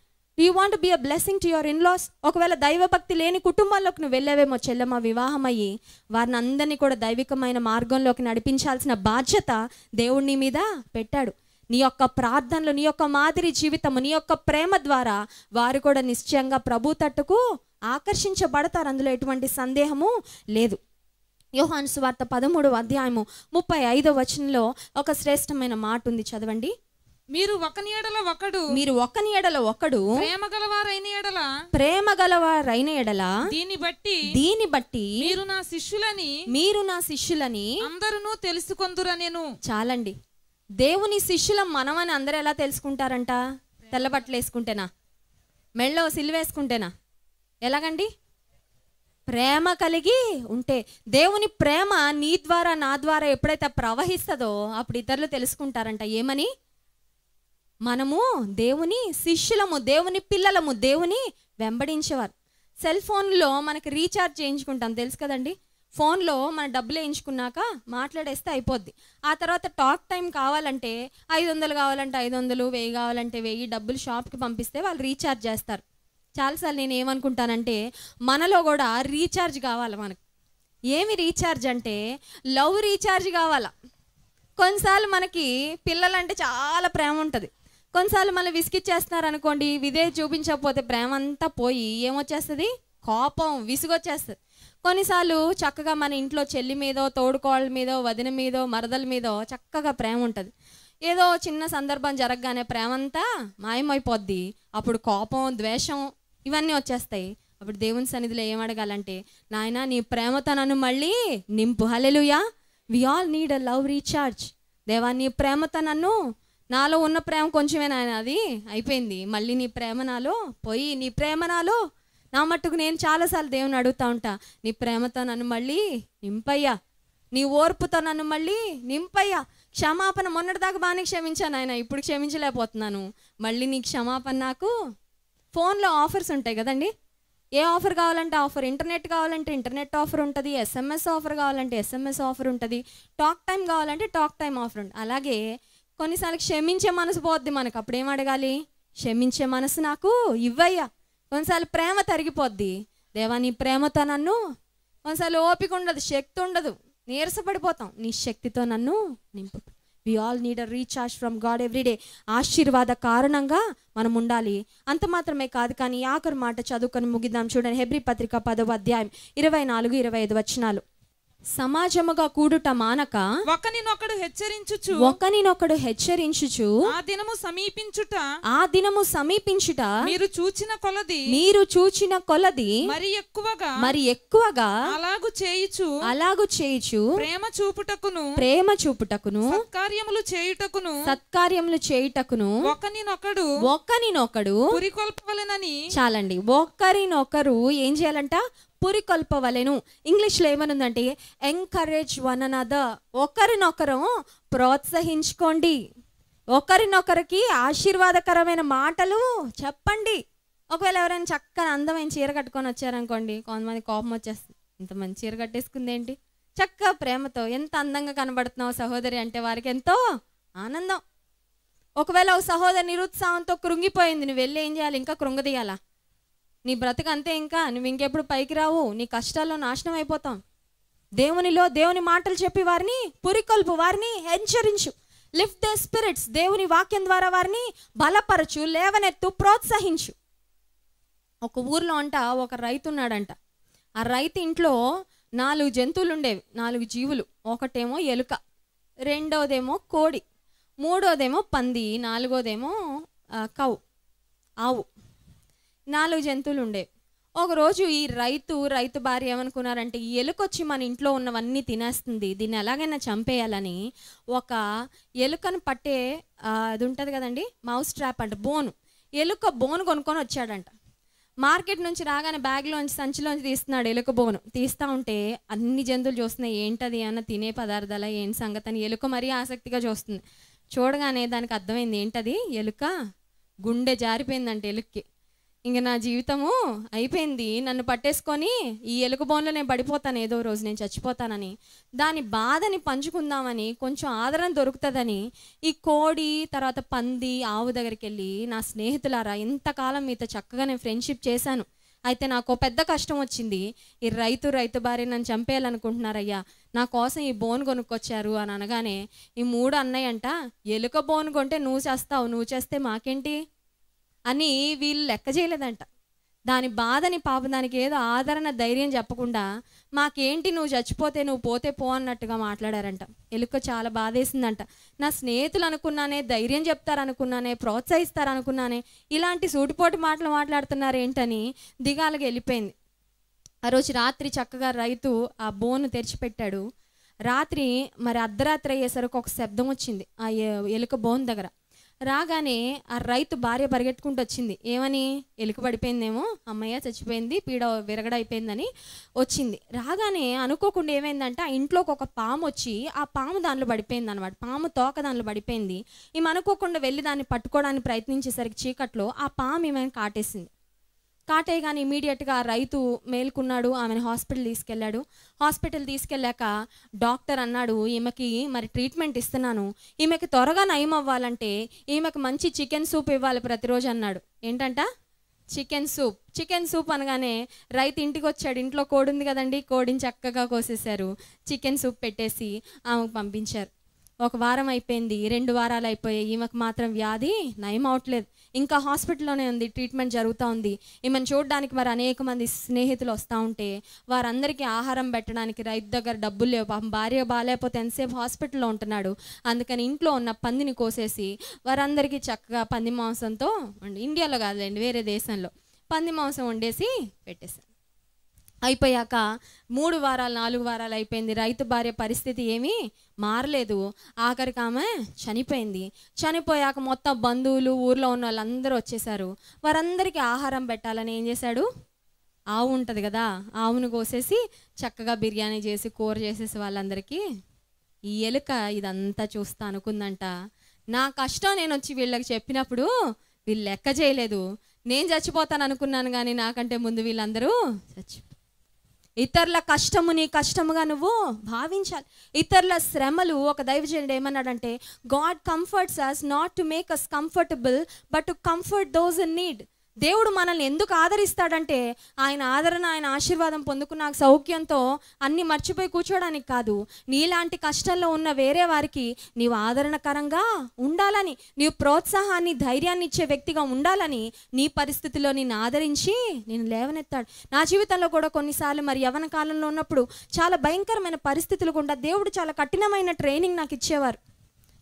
you want be a blessing to your in-laws ఒకవేళ దైవభక్తి లేని కుటుంబాల్లోకి నువ్వు వెళ్ళావేమో చెల్లెమ్మ వివాహం అయ్యి వారిని అందరినీ కూడా దైవికమైన మార్గంలోకి నడిపించాల్సిన బాధ్యత దేవుణ్ణి మీద పెట్టాడు నీ యొక్క ప్రార్థనలు నీ యొక్క మాదిరి జీవితము నీ యొక్క ప్రేమ ద్వారా వారు కూడా నిశ్చయంగా ప్రభు తట్టుకు ఆకర్షించబడతారు అందులో ఎటువంటి సందేహము లేదు యోహాను స్వార్త పదమూడవ అధ్యాయము ముప్పై ఐదవ వచనంలో ఒక శ్రేష్టమైన మాట ఉంది చదవండి మీరు ఒకని ఎడల ఒకడు మీరు ఒకని ఎడల ఒకడు ప్రేమ గలవారైన ఎడల ప్రేమ గలవారైన ఎడల దీని బట్టి దీని బట్టి మీరు నా శిష్యులని మీరు నా శిష్యులని అందరూ తెలుసుకొందురా నేను చాలండి దేవుని శిష్యుల మనమని అందరూ ఎలా తెలుసుకుంటారంట తెల్లబట్టలు వేసుకుంటేనా మెళ్ళో సిల్వేసుకుంటేనా ఎలాగండి ప్రేమ కలిగి ఉంటే దేవుని ప్రేమ నీ ద్వారా నా ద్వారా ఎప్పుడైతే ప్రవహిస్తుందో అప్పుడు ఇతరులు తెలుసుకుంటారంట ఏమని మనము దేవుని శిష్యులము దేవుని పిల్లలము దేవుని వెంబడించేవారు సెల్ ఫోన్లో మనకి రీఛార్జ్ చేయించుకుంటాం తెలుసు కదండి ఫోన్లో మన డబ్బులు వేయించుకున్నాక మాట్లాడేస్తే అయిపోద్ది ఆ తర్వాత టాక్ టైం కావాలంటే ఐదు వందలు కావాలంటే ఐదు వందలు వెయ్యి కావాలంటే వెయ్యి డబ్బులు షాప్కి పంపిస్తే వాళ్ళు రీఛార్జ్ చేస్తారు చాలాసార్లు నేను ఏమనుకుంటానంటే మనలో కూడా రీఛార్జ్ కావాలి మనకు ఏమి రీఛార్జ్ అంటే లవ్ రీఛార్జ్ కావాలా కొన్నిసార్లు మనకి పిల్లలంటే చాలా ప్రేమ ఉంటుంది కొన్నిసార్లు మనం విసిగిచ్చేస్తున్నారు అనుకోండి ఇదే చూపించకపోతే ప్రేమ అంతా పోయి ఏమొచ్చేస్తుంది కోపం విసుగొచ్చేస్తుంది కొన్నిసార్లు చక్కగా మన ఇంట్లో చెల్లి మీదో తోడుకోళ్ళ మీదో వదిన మీదో మరదల మీదో చక్కగా ప్రేమ ఉంటుంది ఏదో చిన్న సందర్భం జరగగానే ప్రేమంతా మాయమైపోద్ది అప్పుడు కోపం ద్వేషం ఇవన్నీ వచ్చేస్తాయి అప్పుడు దేవుని సన్నిధిలో ఏం అడగాలంటే నాయన నీ ప్రేమతో నన్ను మళ్ళీ నింపు hallelujah we all need a love recharge దేవా నీ ప్రేమతో నన్ను నాలో ఉన్న ప్రేమ కొంచెమే నాయన అది అయిపోయింది మళ్ళీ నీ ప్రేమ నాలో పోయి నీ ప్రేమ నాలో నా మట్టుకు నేను చాలాసార్లు దేవుని అడుగుతా ఉంటా నీ ప్రేమతో నన్ను మళ్ళీ నింపయ్యా నీ ఓర్పుతో నన్ను మళ్ళీ నింపయ్యా క్షమాపణ మొన్నటిదాకా బాగానే క్షమించాను ఆయన ఇప్పుడు క్షమించలేకపోతున్నాను మళ్ళీ నీ క్షమాపణ నాకు ఫోన్లో ఆఫర్స్ ఉంటాయి కదండి ఏ ఆఫర్ కావాలంటే ఆఫర్ ఇంటర్నెట్ కావాలంటే ఇంటర్నెట్ ఆఫర్ ఉంటుంది ఎస్ఎంఎస్ ఆఫర్ కావాలంటే ఎస్ఎంఎస్ ఆఫర్ ఉంటుంది టాక్ టైం కావాలంటే టాక్ టైం ఆఫర్ ఉంటుంది అలాగే కొన్నిసార్లు క్షమించే మనసు పోద్ది మనకు అప్పుడేం అడగాలి క్షమించే మనసు నాకు ఇవ్వయ్యా కొన్నిసార్లు ప్రేమ తరిగిపోద్ది దేవా నీ ప్రేమతో నన్ను కొన్నిసార్లు ఓపిక ఉండదు శక్తి ఉండదు నీరసపడిపోతాం నీ శక్తితో నన్ను నింపు we all need a recharge from god every day ఆశీర్వాద కారణంగా మనం ఉండాలి అంత మాత్రమే కాదు కానీ ఆఖరు మాట చదువుకొని ముగిద్దాం చూడండి హెబ్రి పత్రిక పదవ అధ్యాయం ఇరవై నాలుగు ఇరవై ఐదు వచనాలు సమాజముగా కూడుట మానక ఒకనినొకడు హెచ్చరించుచు ఒకనినొకడు హెచ్చరించుచు ఆ దినము సమీపించుట ఆ దినము సమీపించుట మీరు చూచిన కొలది మీరు చూచిన కొలది మరి ఎక్కువగా మరి ఎక్కువగా అలాగు చేయుచు అలాగు చేయుచు ప్రేమ చూపుటకును ప్రేమ చూపుటకును సత్కార్యములు చేయుటకును సత్కార్యములు చేయుటకును ఒకనినొకడు ఒకనినొకడు పురికొల్పవలెనని చాలండి ఒకరినొకరు ఏం చేయాలంట పురికొల్పవలెను ఇంగ్లీష్లో ఏమనుందంటే ఎంకరేజ్ వన్ అనదర్ ఒకరినొకరు ప్రోత్సహించుకోండి ఒకరినొకరికి ఆశీర్వాదకరమైన మాటలు చెప్పండి ఒకవేళ ఎవరైనా చక్కని అందమైన చీర కట్టుకొని వచ్చారనుకోండి కొంతమంది కోపం వచ్చేస్తుంది ఇంత మంచి చీర కట్టేసుకుంది ఏంటి చక్కగా ప్రేమతో ఎంత అందంగా కనబడుతున్నావు సహోదరి అంటే వారికి ఎంతో ఆనందం ఒకవేళ ఓ సహోదరి నిరుత్సాహంతో కృంగిపోయింది నువ్వు వెళ్ళి ఏం చేయాలి ఇంకా కృంగదీయాలా నీ బ్రతుకు అంతే ఇంకా నువ్వు ఇంకెప్పుడు పైకి రావు నీ కష్టాల్లో నాశనం అయిపోతాం దేవునిలో దేవుని మాటలు చెప్పి వారిని పురికొల్పు వారిని హెచ్చరించు లిఫ్ట్ ద స్పిరిట్స్ దేవుని వాక్యం ద్వారా వారిని బలపరచు లేవనెత్తు ప్రోత్సహించు ఒక ఊర్లో అంట ఒక రైతు ఉన్నాడంట ఆ రైతు ఇంట్లో నాలుగు జంతువులు ఉండేవి నాలుగు జీవులు ఒకటేమో ఎలుక రెండోదేమో కోడి మూడోదేమో పంది నాలుగోదేమో కౌ ఆవు నాలుగు జంతువులు ఉండే ఒకరోజు ఈ రైతు రైతు భార్య ఏమనుకున్నారంటే ఎలుకొచ్చి మన ఇంట్లో ఉన్నవన్నీ తినేస్తుంది దీన్ని ఎలాగైనా చంపేయాలని ఒక ఎలుకను పట్టే అది ఉంటుంది కదండి మౌస్ ట్రాప్ అంట బోను ఎలుక బోను కొనుక్కొని వచ్చాడంట మార్కెట్ నుంచి రాగానే బ్యాగ్లోంచి సంచిలోంచి తీస్తున్నాడు ఎలుక బోను తీస్తూ ఉంటే అన్ని జంతువులు చూస్తున్నాయి ఏంటది అన్న తినే పదార్థాల ఏం సంగతి అని ఎలుక మరీ ఆసక్తిగా చూస్తుంది చూడగానే దానికి అర్థమైంది ఏంటది ఎలుక గుండె జారిపోయిందంట ఎలుక్కి ఇంక నా జీవితము అయిపోయింది నన్ను పట్టేసుకొని ఈ ఎలుగు బోన్లో నేను పడిపోతాను ఏదో రోజు నేను చచ్చిపోతానని దాని బాధని పంచుకుందామని కొంచెం ఆదరణ దొరుకుతుందని ఈ కోడి తర్వాత పంది ఆవు దగ్గరికి వెళ్ళి నా స్నేహితులారా ఇంతకాలం మీతో చక్కగా నేను ఫ్రెండ్షిప్ చేశాను అయితే నాకు పెద్ద కష్టం వచ్చింది ఈ రైతు రైతు భార్య నన్ను చంపేయాలనుకుంటున్నారయ్యా నా కోసం ఈ బోన్ కొనుక్కొచ్చారు అని అనగానే ఈ మూడు అన్నయ్య అంట ఎలుక బోన్ కొంటే నువ్వు చేస్తావు నువ్వు చేస్తే మాకేంటి అని వీళ్ళు లెక్క చేయలేదంట దాని బాధని పాపం దానికి ఏదో ఆదరణ ధైర్యం చెప్పకుండా మాకేంటి నువ్వు చచ్చిపోతే నువ్వు పోతే పో అన్నట్టుగా మాట్లాడారంట ఎలుక చాలా బాధేసిందంట నా స్నేహితులు అనుకున్నానే ధైర్యం చెప్తారనుకున్నానే ప్రోత్సహిస్తారనుకున్నానే ఇలాంటి సూటిపోటు మాటలు మాట్లాడుతున్నారు ఏంటని దిగాలకి వెళ్ళిపోయింది ఆ రోజు రాత్రి చక్కగా రైతు ఆ బోను తెరిచిపెట్టాడు రాత్రి మరి అర్ధరాత్రి అయ్యేసరికి ఒక శబ్దం వచ్చింది ఆ ఎలుక బోన్ దగ్గర రాగానే ఆ రైతు భార్య పరిగెట్టుకుంటూ వచ్చింది ఏమని ఎలుక పడిపోయిందేమో అమ్మయ్య చచ్చిపోయింది పీడ విరగడైపోయిందని వచ్చింది రాగానే అనుకోకుండా ఏమైందంటే ఆ ఇంట్లోకి ఒక పాము వచ్చి ఆ పాము దానిలో పడిపోయింది అనమాట పాము తోక దానిలో పడిపోయింది ఈమె అనుకోకుండా వెళ్ళి దాన్ని పట్టుకోవడానికి ప్రయత్నించేసరికి చీకట్లో ఆ పాము ఏమైనా కాటేసింది కాటే కానీ ఇమీడియట్గా రైతు మేల్కున్నాడు ఆమెను హాస్పిటల్ తీసుకెళ్ళాడు హాస్పిటల్ తీసుకెళ్ళాక డాక్టర్ అన్నాడు ఈమెకి మరి ట్రీట్మెంట్ ఇస్తున్నాను ఈమెకి త్వరగా నయం అవ్వాలంటే ఈమెకు మంచి చికెన్ సూప్ ఇవ్వాలి ప్రతిరోజు అన్నాడు ఏంటంట చికెన్ సూప్ చికెన్ సూప్ అనగానే రైతు ఇంటికి వచ్చాడు ఇంట్లో కోడి ఉంది కదండి కోడిని చక్కగా కోసేశారు చికెన్ సూప్ పెట్టేసి ఆమెకు పంపించారు ఒక వారం అయిపోయింది రెండు వారాలు అయిపోయాయి ఈమెకు మాత్రం వ్యాధి నయం అవట్లేదు ఇంకా హాస్పిటల్లోనే ఉంది ట్రీట్మెంట్ జరుగుతూ ఉంది ఈమెను చూడడానికి మరి అనేక మంది స్నేహితులు వస్తూ ఉంటే వారందరికీ ఆహారం పెట్టడానికి రైతు దగ్గర డబ్బులు లేవు పాపం భార్య బాగాలేకపోతే ఎంతసేపు హాస్పిటల్లో ఉంటున్నాడు అందుకని ఇంట్లో ఉన్న పందిని కోసేసి వారందరికీ చక్కగా పంది మాంసంతో ఇండియాలో కాదులేండి వేరే దేశంలో పంది మాంసం వండేసి పెట్టేశాను అయిపోయాక మూడు వారాలు నాలుగు వారాలు అయిపోయింది రైతు భార్య పరిస్థితి ఏమీ మారలేదు ఆఖరికి ఆమె చనిపోయింది చనిపోయాక మొత్తం బంధువులు ఊర్లో ఉన్న వాళ్ళందరూ వచ్చేసారు వారందరికీ ఆహారం పెట్టాలని ఏం చేశాడు ఆవు ఉంటుంది కదా ఆవును కోసేసి చక్కగా బిర్యానీ చేసి కూర చేసేసి వాళ్ళందరికీ ఈ ఎలుక ఇదంతా చూస్తా అనుకుందంట నా కష్టం నేను వచ్చి వీళ్ళకి చెప్పినప్పుడు వీళ్ళు లెక్క చేయలేదు నేను చచ్చిపోతాను అనుకున్నాను కానీ నాకంటే ముందు వీళ్ళందరూ చచ్చిపో ఇతరుల కష్టము నీ కష్టముగా నువ్వు భావించాలి ఇతరుల శ్రమలు ఒక దైవజనుడు ఏమన్నాడంటే god comforts us not to make us comfortable but to comfort those in need దేవుడు మనల్ని ఎందుకు ఆదరిస్తాడంటే ఆయన ఆదరణ ఆయన ఆశీర్వాదం పొందుకున్న సౌఖ్యంతో అన్ని మర్చిపోయి కూర్చోడానికి కాదు నీలాంటి కష్టంలో ఉన్న వేరే వారికి నీవు ఆదరణకరంగా ఉండాలని నీవు ప్రోత్సాహాన్ని ధైర్యాన్ని ఇచ్చే వ్యక్తిగా ఉండాలని నీ పరిస్థితిలో నిన్ను ఆదరించి నేను లేవనెత్తాడు నా జీవితంలో కూడా కొన్నిసార్లు మరి యవన కాలంలో ఉన్నప్పుడు చాలా భయంకరమైన పరిస్థితులు గుండా దేవుడు చాలా కఠినమైన ట్రైనింగ్ నాకు ఇచ్చేవారు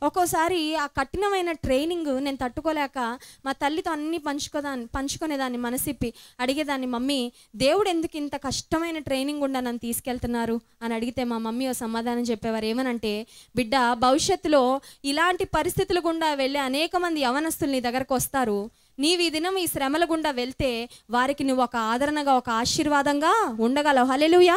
ఒక్కోసారి ఆ కఠినమైన ట్రైనింగ్ నేను తట్టుకోలేక మా తల్లితో అన్ని పంచుకోదాన్ని పంచుకునేదాన్ని మనసిప్పి అడిగేదాన్ని మమ్మీ దేవుడు ఎందుకు ఇంత కష్టమైన ట్రైనింగ్ ఉండా నన్ను తీసుకెళ్తున్నారు అని అడిగితే మా మమ్మీ ఓ సమాధానం చెప్పేవారు ఏమనంటే బిడ్డ భవిష్యత్తులో ఇలాంటి పరిస్థితుల గుండా వెళ్ళే అనేక మంది యవనస్తులు నీ దగ్గరకు వస్తారు నీవు ఈ దినం ఈ శ్రమల గుండా వెళ్తే వారికి నువ్వు ఒక ఆదరణగా ఒక ఆశీర్వాదంగా ఉండగలవు హలెలుయా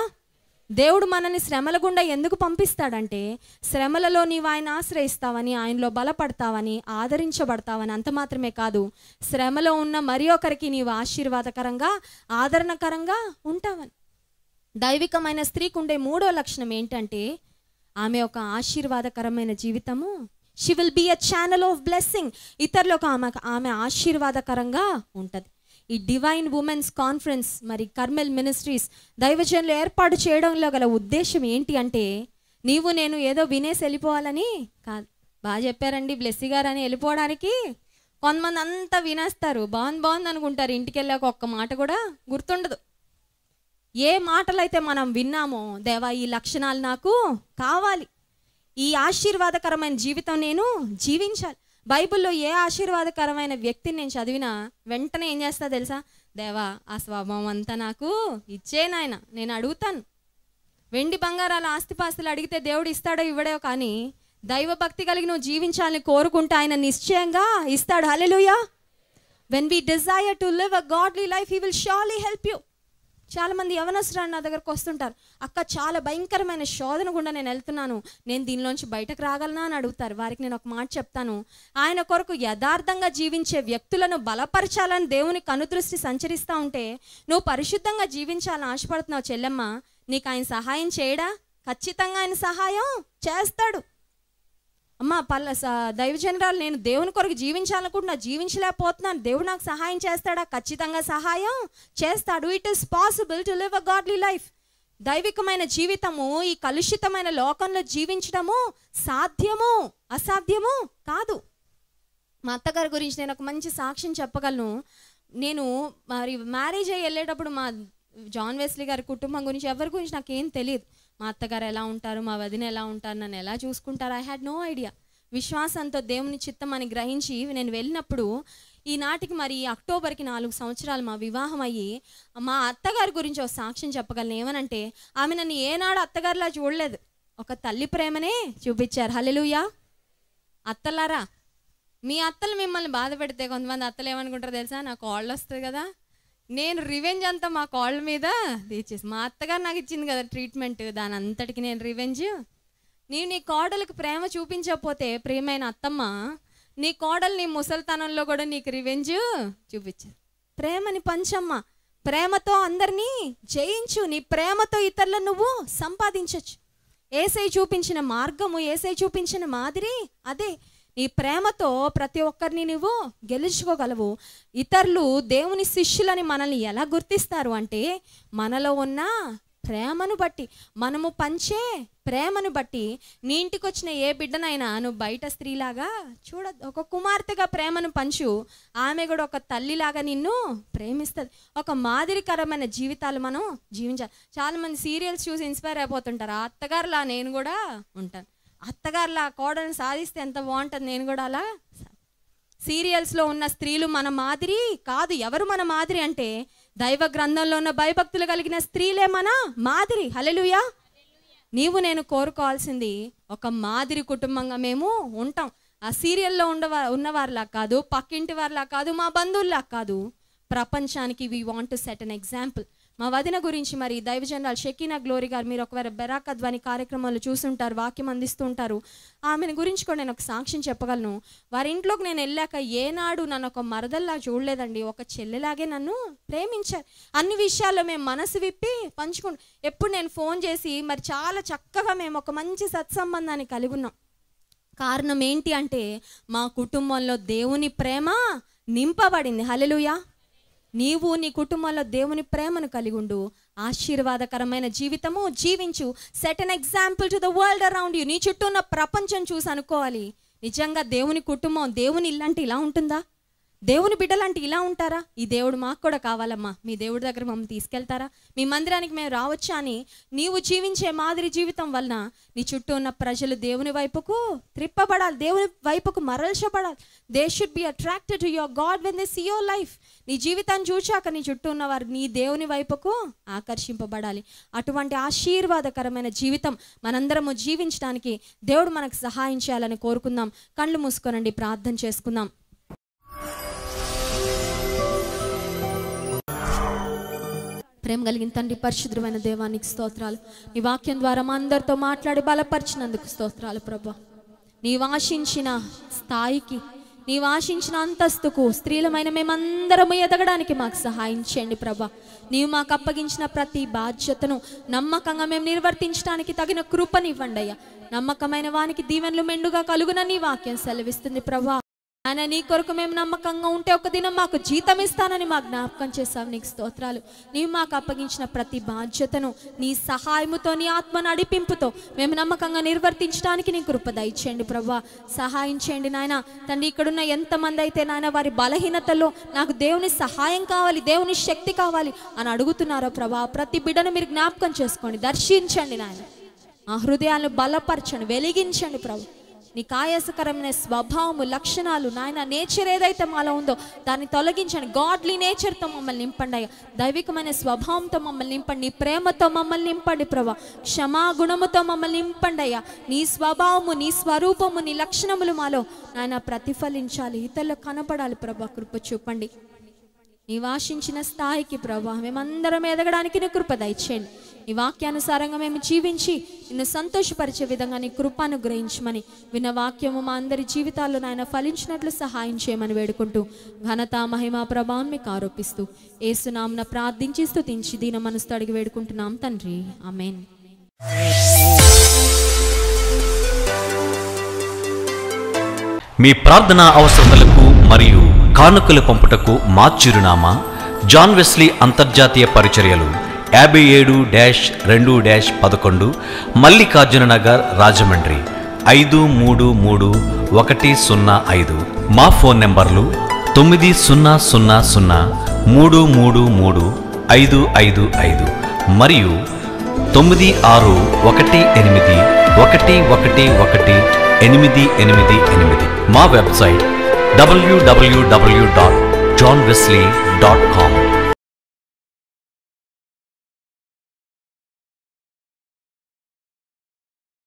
దేవుడు మనల్ని శ్రమల గుండా ఎందుకు పంపిస్తాడంటే శ్రమలలో నీవు ఆయన ఆశ్రయిస్తావని ఆయనలో బలపడతావని ఆదరించబడతావని అంత మాత్రమే కాదు శ్రమలో ఉన్న మరి ఒకరికి నీవు ఆశీర్వాదకరంగా ఆదరణకరంగా ఉంటావని దైవికమైన స్త్రీకి ఉండే మూడో లక్షణం ఏంటంటే ఆమె ఒక ఆశీర్వాదకరమైన జీవితము she will be a channel of blessing ఇతరులకు ఆమె ఆమె ఆశీర్వాదకరంగా ఉంటుంది ఈ డివైన్ ఉమెన్స్ కాన్ఫరెన్స్ మరి కర్మెల్ మినిస్ట్రీస్ దైవజనులు ఏర్పాటు చేయడంలో గల ఉద్దేశం ఏంటి అంటే నీవు నేను ఏదో వినేసి వెళ్ళిపోవాలని కాదు బాగా చెప్పారండి బ్లెస్సి గారు అని వెళ్ళిపోవడానికి కొంతమంది అంతా వినేస్తారు బాగుంది బాగుంది అనుకుంటారు ఇంటికి వెళ్ళాక ఒక్క మాట కూడా గుర్తుండదు ఏ మాటలు అయితే మనం విన్నామో దేవా ఈ లక్షణాలు నాకు కావాలి ఈ ఆశీర్వాదకరమైన జీవితం నేను జీవించాలి బైబిల్లో ఏ ఆశీర్వాదకరమైన వ్యక్తిని నేను చదివినా వెంటనే ఏం చేస్తా తెలుసా దేవా ఆ స్వభావం అంతా నాకు ఇచ్చే నాయన నేను అడుగుతాను వెండి బంగారాల ఆస్తిపాస్తులు అడిగితే దేవుడు ఇస్తాడో ఇవ్వడో కానీ దైవభక్తి కలిగి నువ్వు జీవించాలని కోరుకుంటే ఆయన నిశ్చయంగా ఇస్తాడు hallelujah when we desire to live a godly life he will surely help you చాలామంది యవనస్తురాలు నా దగ్గరకు వస్తుంటారు అక్క చాలా భయంకరమైన శోధన గుండా నేను వెళ్తున్నాను నేను దీనిలోంచి బయటకు రాగలనా అని అడుగుతారు వారికి నేను ఒక మాట చెప్తాను ఆయన కొరకు యథార్థంగా జీవించే వ్యక్తులను బలపరచాలని దేవుని కనుదృష్టి సంచరిస్తూ ఉంటే నువ్వు పరిశుద్ధంగా జీవించాలని ఆశపడుతున్నావు చెల్లెమ్మ నీకు ఆయన సహాయం చేయడా ఖచ్చితంగా ఆయన సహాయం చేస్తాడు అమ్మ పల్ల దైవజనరాలు నేను దేవుని కొరకు జీవించాలనుకుంటున్నా జీవించలేకపోతున్నాను దేవుడు నాకు సహాయం చేస్తాడా ఖచ్చితంగా సహాయం చేస్తాడు it is possible to live a godly life దైవికమైన జీవితము ఈ కలుషితమైన లోకంలో జీవించడము సాధ్యము అసాధ్యము కాదు మా అత్తగారి గురించి నేను ఒక మంచి సాక్ష్యం చెప్పగలను నేను మరి మ్యారేజ్ అయ్యి వెళ్ళేటప్పుడు మా జాన్ వెస్లీ గారి కుటుంబం గురించి ఎవరి గురించి నాకేం తెలియదు మా అత్తగారు ఎలా ఉంటారు మా వదిన ఎలా ఉంటారు నన్ను ఎలా చూసుకుంటారు ఐ హ్యాడ్ నో ఐడియా విశ్వాసంతో దేవుని చిత్తం అని గ్రహించి నేను వెళ్ళినప్పుడు ఈనాటికి మరి అక్టోబర్కి నాలుగు సంవత్సరాలు మా వివాహం అయ్యి మా అత్తగారి గురించి ఒక సాక్ష్యం చెప్పగలను ఏమనంటే ఆమె నన్ను ఏనాడు అత్తగారిలా చూడలేదు ఒక తల్లి ప్రేమనే చూపించారు హలెలుయా అత్తలారా మీ అత్తలు మిమ్మల్ని బాధ పెడితే కొంతమంది అత్తలు ఏమనుకుంటారు తెలుసా నాకు వాళ్ళు వస్తుంది కదా నేను రివెంజ్ అంతా మా కాళ్ళ మీద తీర్చేసి మా అత్తగారు నాకు ఇచ్చింది కదా ట్రీట్మెంట్ దాని అంతటికి నేను రివెంజ్ నీ నీ కోడలకు ప్రేమ చూపించకపోతే ప్రియమైన అత్తమ్మ నీ కోడలు నీ ముసల్తనంలో కూడా నీకు రివెంజ్ చూపించదు ప్రేమని పంచమ్మ ప్రేమతో అందరినీ జయించు నీ ప్రేమతో ఇతరులను నువ్వు సంపాదించవచ్చు ఏసై చూపించిన మార్గము ఏసై చూపించిన మాదిరి అదే నీ ప్రేమతో ప్రతి ఒక్కరిని నువ్వు గెలుచుకోగలవు ఇతరులు దేవుని శిష్యులని మనల్ని ఎలా గుర్తిస్తారు అంటే మనలో ఉన్న ప్రేమను బట్టి మనము పంచే ప్రేమను బట్టి నీ ఇంటికి వచ్చిన ఏ బిడ్డనైనా నువ్వు బయట స్త్రీలాగా చూడ ఒక కుమార్తెగా ప్రేమను పంచు ఆమె కూడా ఒక తల్లిలాగా నిన్ను ప్రేమిస్తుంది ఒక మాదిరికరమైన జీవితాలు మనం జీవించాలి చాలామంది సీరియల్స్ చూసి ఇన్స్పైర్ అయిపోతుంటారు అత్తగారులా నేను కూడా ఉంటాను అత్తగారులా కోడని సాధిస్తే ఎంత బాగుంటుంది నేను కూడా అలా సీరియల్స్లో ఉన్న స్త్రీలు మన మాదిరి కాదు ఎవరు మన మాదిరి అంటే దైవ గ్రంథంలో ఉన్న భయభక్తులు కలిగిన స్త్రీలే మన మాదిరి హలెలుయా నీవు నేను కోరుకోవాల్సింది ఒక మాదిరి కుటుంబంగా మేము ఉంటాం ఆ సీరియల్లో ఉండవా ఉన్నవారిలా కాదు పక్కింటి వారిలా కాదు మా బంధువుల్లా కాదు ప్రపంచానికి we want to set an example మా వదిన గురించి మరి దైవజనాలు షకీనా గ్లోరీ గారు మీరు ఒకవేళ బెరాక ధ్వని కార్యక్రమాలు చూస్తుంటారు వాక్యం అందిస్తూ ఉంటారు ఆమెను గురించి కూడా నేను ఒక సాక్ష్యం చెప్పగలను వారి ఇంట్లోకి నేను వెళ్ళాక ఏనాడు నన్ను ఒక మరదల్లా చూడలేదండి ఒక చెల్లెలాగే నన్ను ప్రేమించారు అన్ని విషయాల్లో మేము మనసు విప్పి పంచుకుంటు ఎప్పుడు నేను ఫోన్ చేసి మరి చాలా చక్కగా మేము ఒక మంచి సత్సంబంధాన్ని కలిగి ఉన్నాం కారణం ఏంటి అంటే మా కుటుంబంలో దేవుని ప్రేమ నింపబడింది హలెలుయా నీవు నీ కుటుంబంలో దేవుని ప్రేమను కలిగి ఉండు ఆశీర్వాదకరమైన జీవితము జీవించు set an example to the world around you నీ చుట్టూ ఉన్న ప్రపంచం చూసి అనుకోవాలి నిజంగా దేవుని కుటుంబం దేవుని ఇల్లంటే ఇలా ఉంటుందా దేవుని అంటే ఇలా ఉంటారా ఈ దేవుడు మాకు కూడా కావాలమ్మా మీ దేవుడి దగ్గర మమ్మల్ని తీసుకెళ్తారా మీ మందిరానికి మేము రావచ్చా అని నీవు జీవించే మాదిరి జీవితం వలన నీ చుట్టూ ఉన్న ప్రజలు దేవుని వైపుకు త్రిప్పబడాలి దేవుని వైపుకు మరల్చబడాలి they should be attracted to your god when they see your life నీ జీవితాన్ని చూచాక నీ చుట్టూ ఉన్నవారు నీ దేవుని వైపుకు ఆకర్షింపబడాలి అటువంటి ఆశీర్వాదకరమైన జీవితం మనందరము జీవించడానికి దేవుడు మనకు సహాయం చేయాలని కోరుకుందాం కళ్ళు మూసుకోనండి ప్రార్థన చేసుకుందాం ప్రేమ కలిగిన తండ్రి పరిశుద్రమైన దేవానికి స్తోత్రాలు నీ వాక్యం ద్వారా మా అందరితో మాట్లాడి బలపరిచినందుకు స్తోత్రాలు ప్రభా నీ ఆశించిన స్థాయికి నీ ఆశించిన అంతస్తుకు స్త్రీలమైన మేమందరము ఎదగడానికి మాకు సహాయం చేయండి ప్రభా నీవు మాకు అప్పగించిన ప్రతి బాధ్యతను నమ్మకంగా మేము నిర్వర్తించడానికి తగిన కృపనివ్వండి అయ్యా నమ్మకమైన వానికి దీవెనలు మెండుగా కలుగునని వాక్యం సెలవిస్తుంది ప్రభా ఆయన నీ కొరకు మేము నమ్మకంగా ఉంటే ఒక దినం మాకు జీతం ఇస్తానని మా జ్ఞాపకం చేశావు నీకు స్తోత్రాలు నీవు మాకు అప్పగించిన ప్రతి బాధ్యతను నీ సహాయముతో నీ ఆత్మ నడిపింపుతో మేము నమ్మకంగా నిర్వర్తించడానికి నీ కృప దయచేయండి ప్రభు సహాయం చేయండి నాయన తండ్రి ఇక్కడున్న ఎంతమంది అయితే నాయన వారి బలహీనతలో నాకు దేవుని సహాయం కావాలి దేవుని శక్తి కావాలి అని అడుగుతున్నారో ప్రభా ప్రతి బిడ్డను మీరు జ్ఞాపకం చేసుకోండి దర్శించండి నాయన ఆ హృదయాలను బలపరచండి వెలిగించండి ప్రభు నీ కాయాసకరమైన స్వభావము లక్షణాలు నాయన నేచర్ ఏదైతే మాలో ఉందో దాన్ని తొలగించండి గాడ్లీ నేచర్తో మమ్మల్ని నింపండి అయ్యా దైవికమైన స్వభావంతో మమ్మల్ని నింపండి నీ ప్రేమతో మమ్మల్ని నింపండి ప్రభా క్షమాగుణముతో మమ్మల్ని నింపండి అయ్యా నీ స్వభావము నీ స్వరూపము నీ లక్షణములు మాలో నాయన ప్రతిఫలించాలి ఇతరులకు కనపడాలి ప్రభా కృప చూపండి నీవాశించిన స్థాయికి ప్రభా మేమందరం ఎదగడానికి నీ కృప దయచేయండి నీ వాక్యానుసారంగా మేము జీవించి నిన్ను సంతోషపరిచే విధంగా నీ గ్రహించమని విన్న వాక్యము మా అందరి జీవితాల్లో నాయన ఫలించినట్లు సహాయం చేయమని వేడుకుంటూ ఘనత మహిమ ప్రభావం మీకు ఆరోపిస్తూ ఏసునాంన ప్రార్థించి స్థుతించి దీన మనసుతో అడిగి వేడుకుంటున్నాం తండ్రి అమెన్ మీ ప్రార్థనా అవసరాలకు మరియు కానుకలు పంపుటకు మా చిరునామా జాన్ వెస్లీ అంతర్జాతీయ పరిచర్యలు యాభై ఏడు డ్యాష్ రెండు డ్యాష్ పదకొండు మల్లికార్జున నగర్ రాజమండ్రి ఐదు మూడు మూడు ఒకటి సున్నా ఐదు మా ఫోన్ నెంబర్లు తొమ్మిది సున్నా సున్నా సున్నా మూడు మూడు మూడు ఐదు ఐదు ఐదు మరియు తొమ్మిది ఆరు ఒకటి ఎనిమిది ఒకటి ఒకటి ఒకటి ఎనిమిది ఎనిమిది ఎనిమిది మా website WWW dot John Wesley dot com